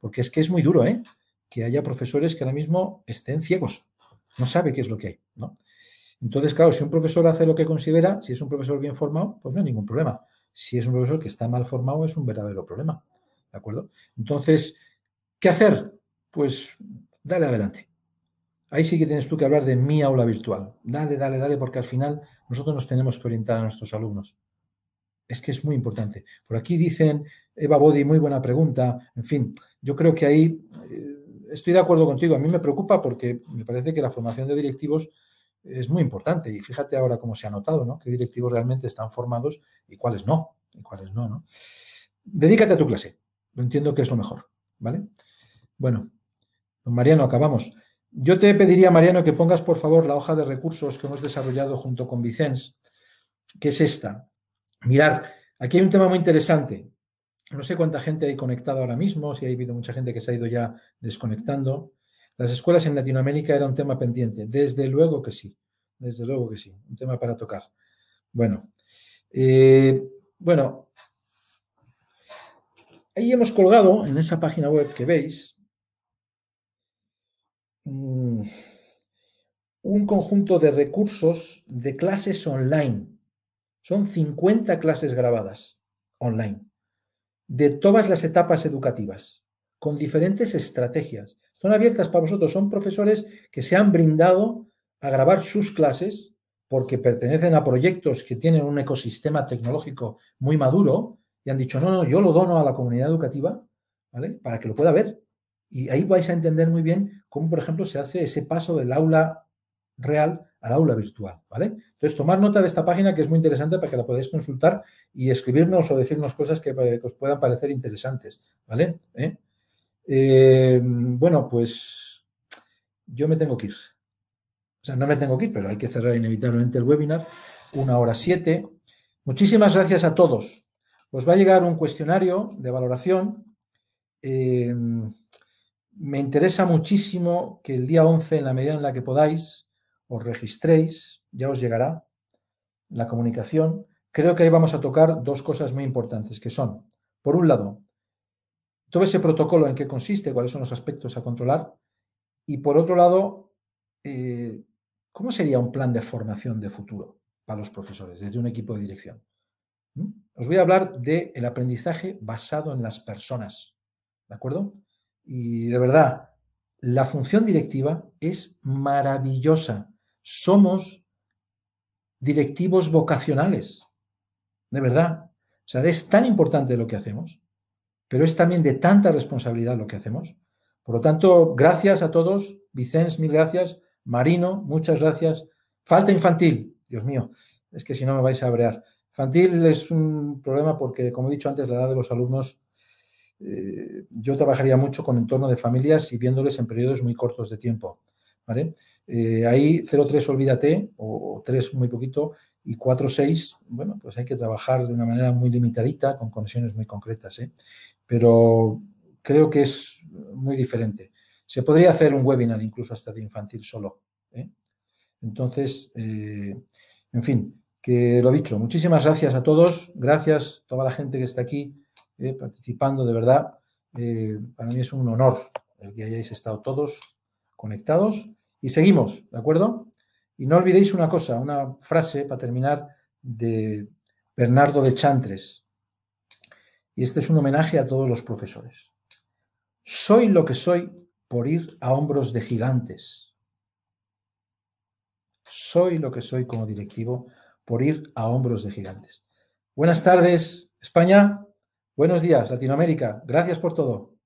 porque es que es muy duro, ¿eh? Que haya profesores que ahora mismo estén ciegos, no sabe qué es lo que hay, ¿no? Entonces, claro, si un profesor hace lo que considera, si es un profesor bien formado, pues no hay ningún problema. Si es un profesor que está mal formado, es un verdadero problema, ¿de acuerdo? Entonces, ¿qué hacer? Pues dale adelante. Ahí sí que tienes tú que hablar de mi aula virtual. Dale, dale, dale, porque al final nosotros nos tenemos que orientar a nuestros alumnos es que es muy importante. Por aquí dicen, Eva Body, muy buena pregunta. En fin, yo creo que ahí eh, estoy de acuerdo contigo. A mí me preocupa porque me parece que la formación de directivos es muy importante. Y fíjate ahora cómo se ha notado, ¿no? Qué directivos realmente están formados y cuáles no, y cuáles no, ¿no? Dedícate a tu clase. Lo entiendo que es lo mejor, ¿vale? Bueno, Mariano, acabamos. Yo te pediría, Mariano, que pongas por favor la hoja de recursos que hemos desarrollado junto con Vicens, que es esta. Mirar, aquí hay un tema muy interesante. No sé cuánta gente hay conectada ahora mismo, si ha habido mucha gente que se ha ido ya desconectando. Las escuelas en Latinoamérica era un tema pendiente. Desde luego que sí, desde luego que sí, un tema para tocar. Bueno, eh, bueno, ahí hemos colgado en esa página web que veis mm, un conjunto de recursos de clases online son 50 clases grabadas online, de todas las etapas educativas, con diferentes estrategias. Están abiertas para vosotros, son profesores que se han brindado a grabar sus clases porque pertenecen a proyectos que tienen un ecosistema tecnológico muy maduro y han dicho, no, no, yo lo dono a la comunidad educativa, ¿vale? Para que lo pueda ver. Y ahí vais a entender muy bien cómo, por ejemplo, se hace ese paso del aula real al aula virtual, ¿vale? Entonces, tomad nota de esta página que es muy interesante para que la podáis consultar y escribirnos o decirnos cosas que, os puedan parecer interesantes, ¿vale? ¿Eh? Eh, bueno, pues yo me tengo que ir. O sea, no me tengo que ir, pero hay que cerrar inevitablemente el webinar, una hora siete. Muchísimas gracias a todos. Os va a llegar un cuestionario de valoración. Eh, me interesa muchísimo que el día 11, en la medida en la que podáis, os registréis, ya os llegará la comunicación. Creo que ahí vamos a tocar dos cosas muy importantes, que son, por un lado, todo ese protocolo en qué consiste, cuáles son los aspectos a controlar, y por otro lado, eh, ¿cómo sería un plan de formación de futuro para los profesores desde un equipo de dirección? ¿Mm? Os voy a hablar del el aprendizaje basado en las personas, ¿de acuerdo? Y de verdad, la función directiva es maravillosa somos directivos vocacionales, de verdad. O sea, es tan importante lo que hacemos, pero es también de tanta responsabilidad lo que hacemos. Por lo tanto, gracias a todos. Vicens, mil gracias. Marino, muchas gracias. Falta infantil, Dios mío, es que si no me vais a abrear, Infantil es un problema porque, como he dicho antes, la edad de los alumnos, eh, yo trabajaría mucho con entorno de familias y viéndoles en periodos muy cortos de tiempo. ¿vale? Eh, ahí 0,3 olvídate, o, 3 muy poquito, y 4,6, bueno, pues hay que trabajar de una manera muy limitadita, con conexiones muy concretas, ¿eh? pero creo que es muy diferente. Se podría hacer un webinar incluso hasta de infantil solo. ¿eh? Entonces, eh, en fin, que lo dicho, muchísimas gracias a todos, gracias a toda la gente que está aquí participando, de verdad. para mí es un honor el que hayáis estado todos conectados y seguimos, ¿de acuerdo? Y no olvidéis una cosa, una frase para terminar de Bernardo de Chantres. Y este es un homenaje a todos los profesores. Soy lo que soy por ir a hombros de gigantes. Soy lo que soy como directivo por ir a hombros de gigantes. Buenas tardes, España. Buenos días, Latinoamérica. Gracias por todo.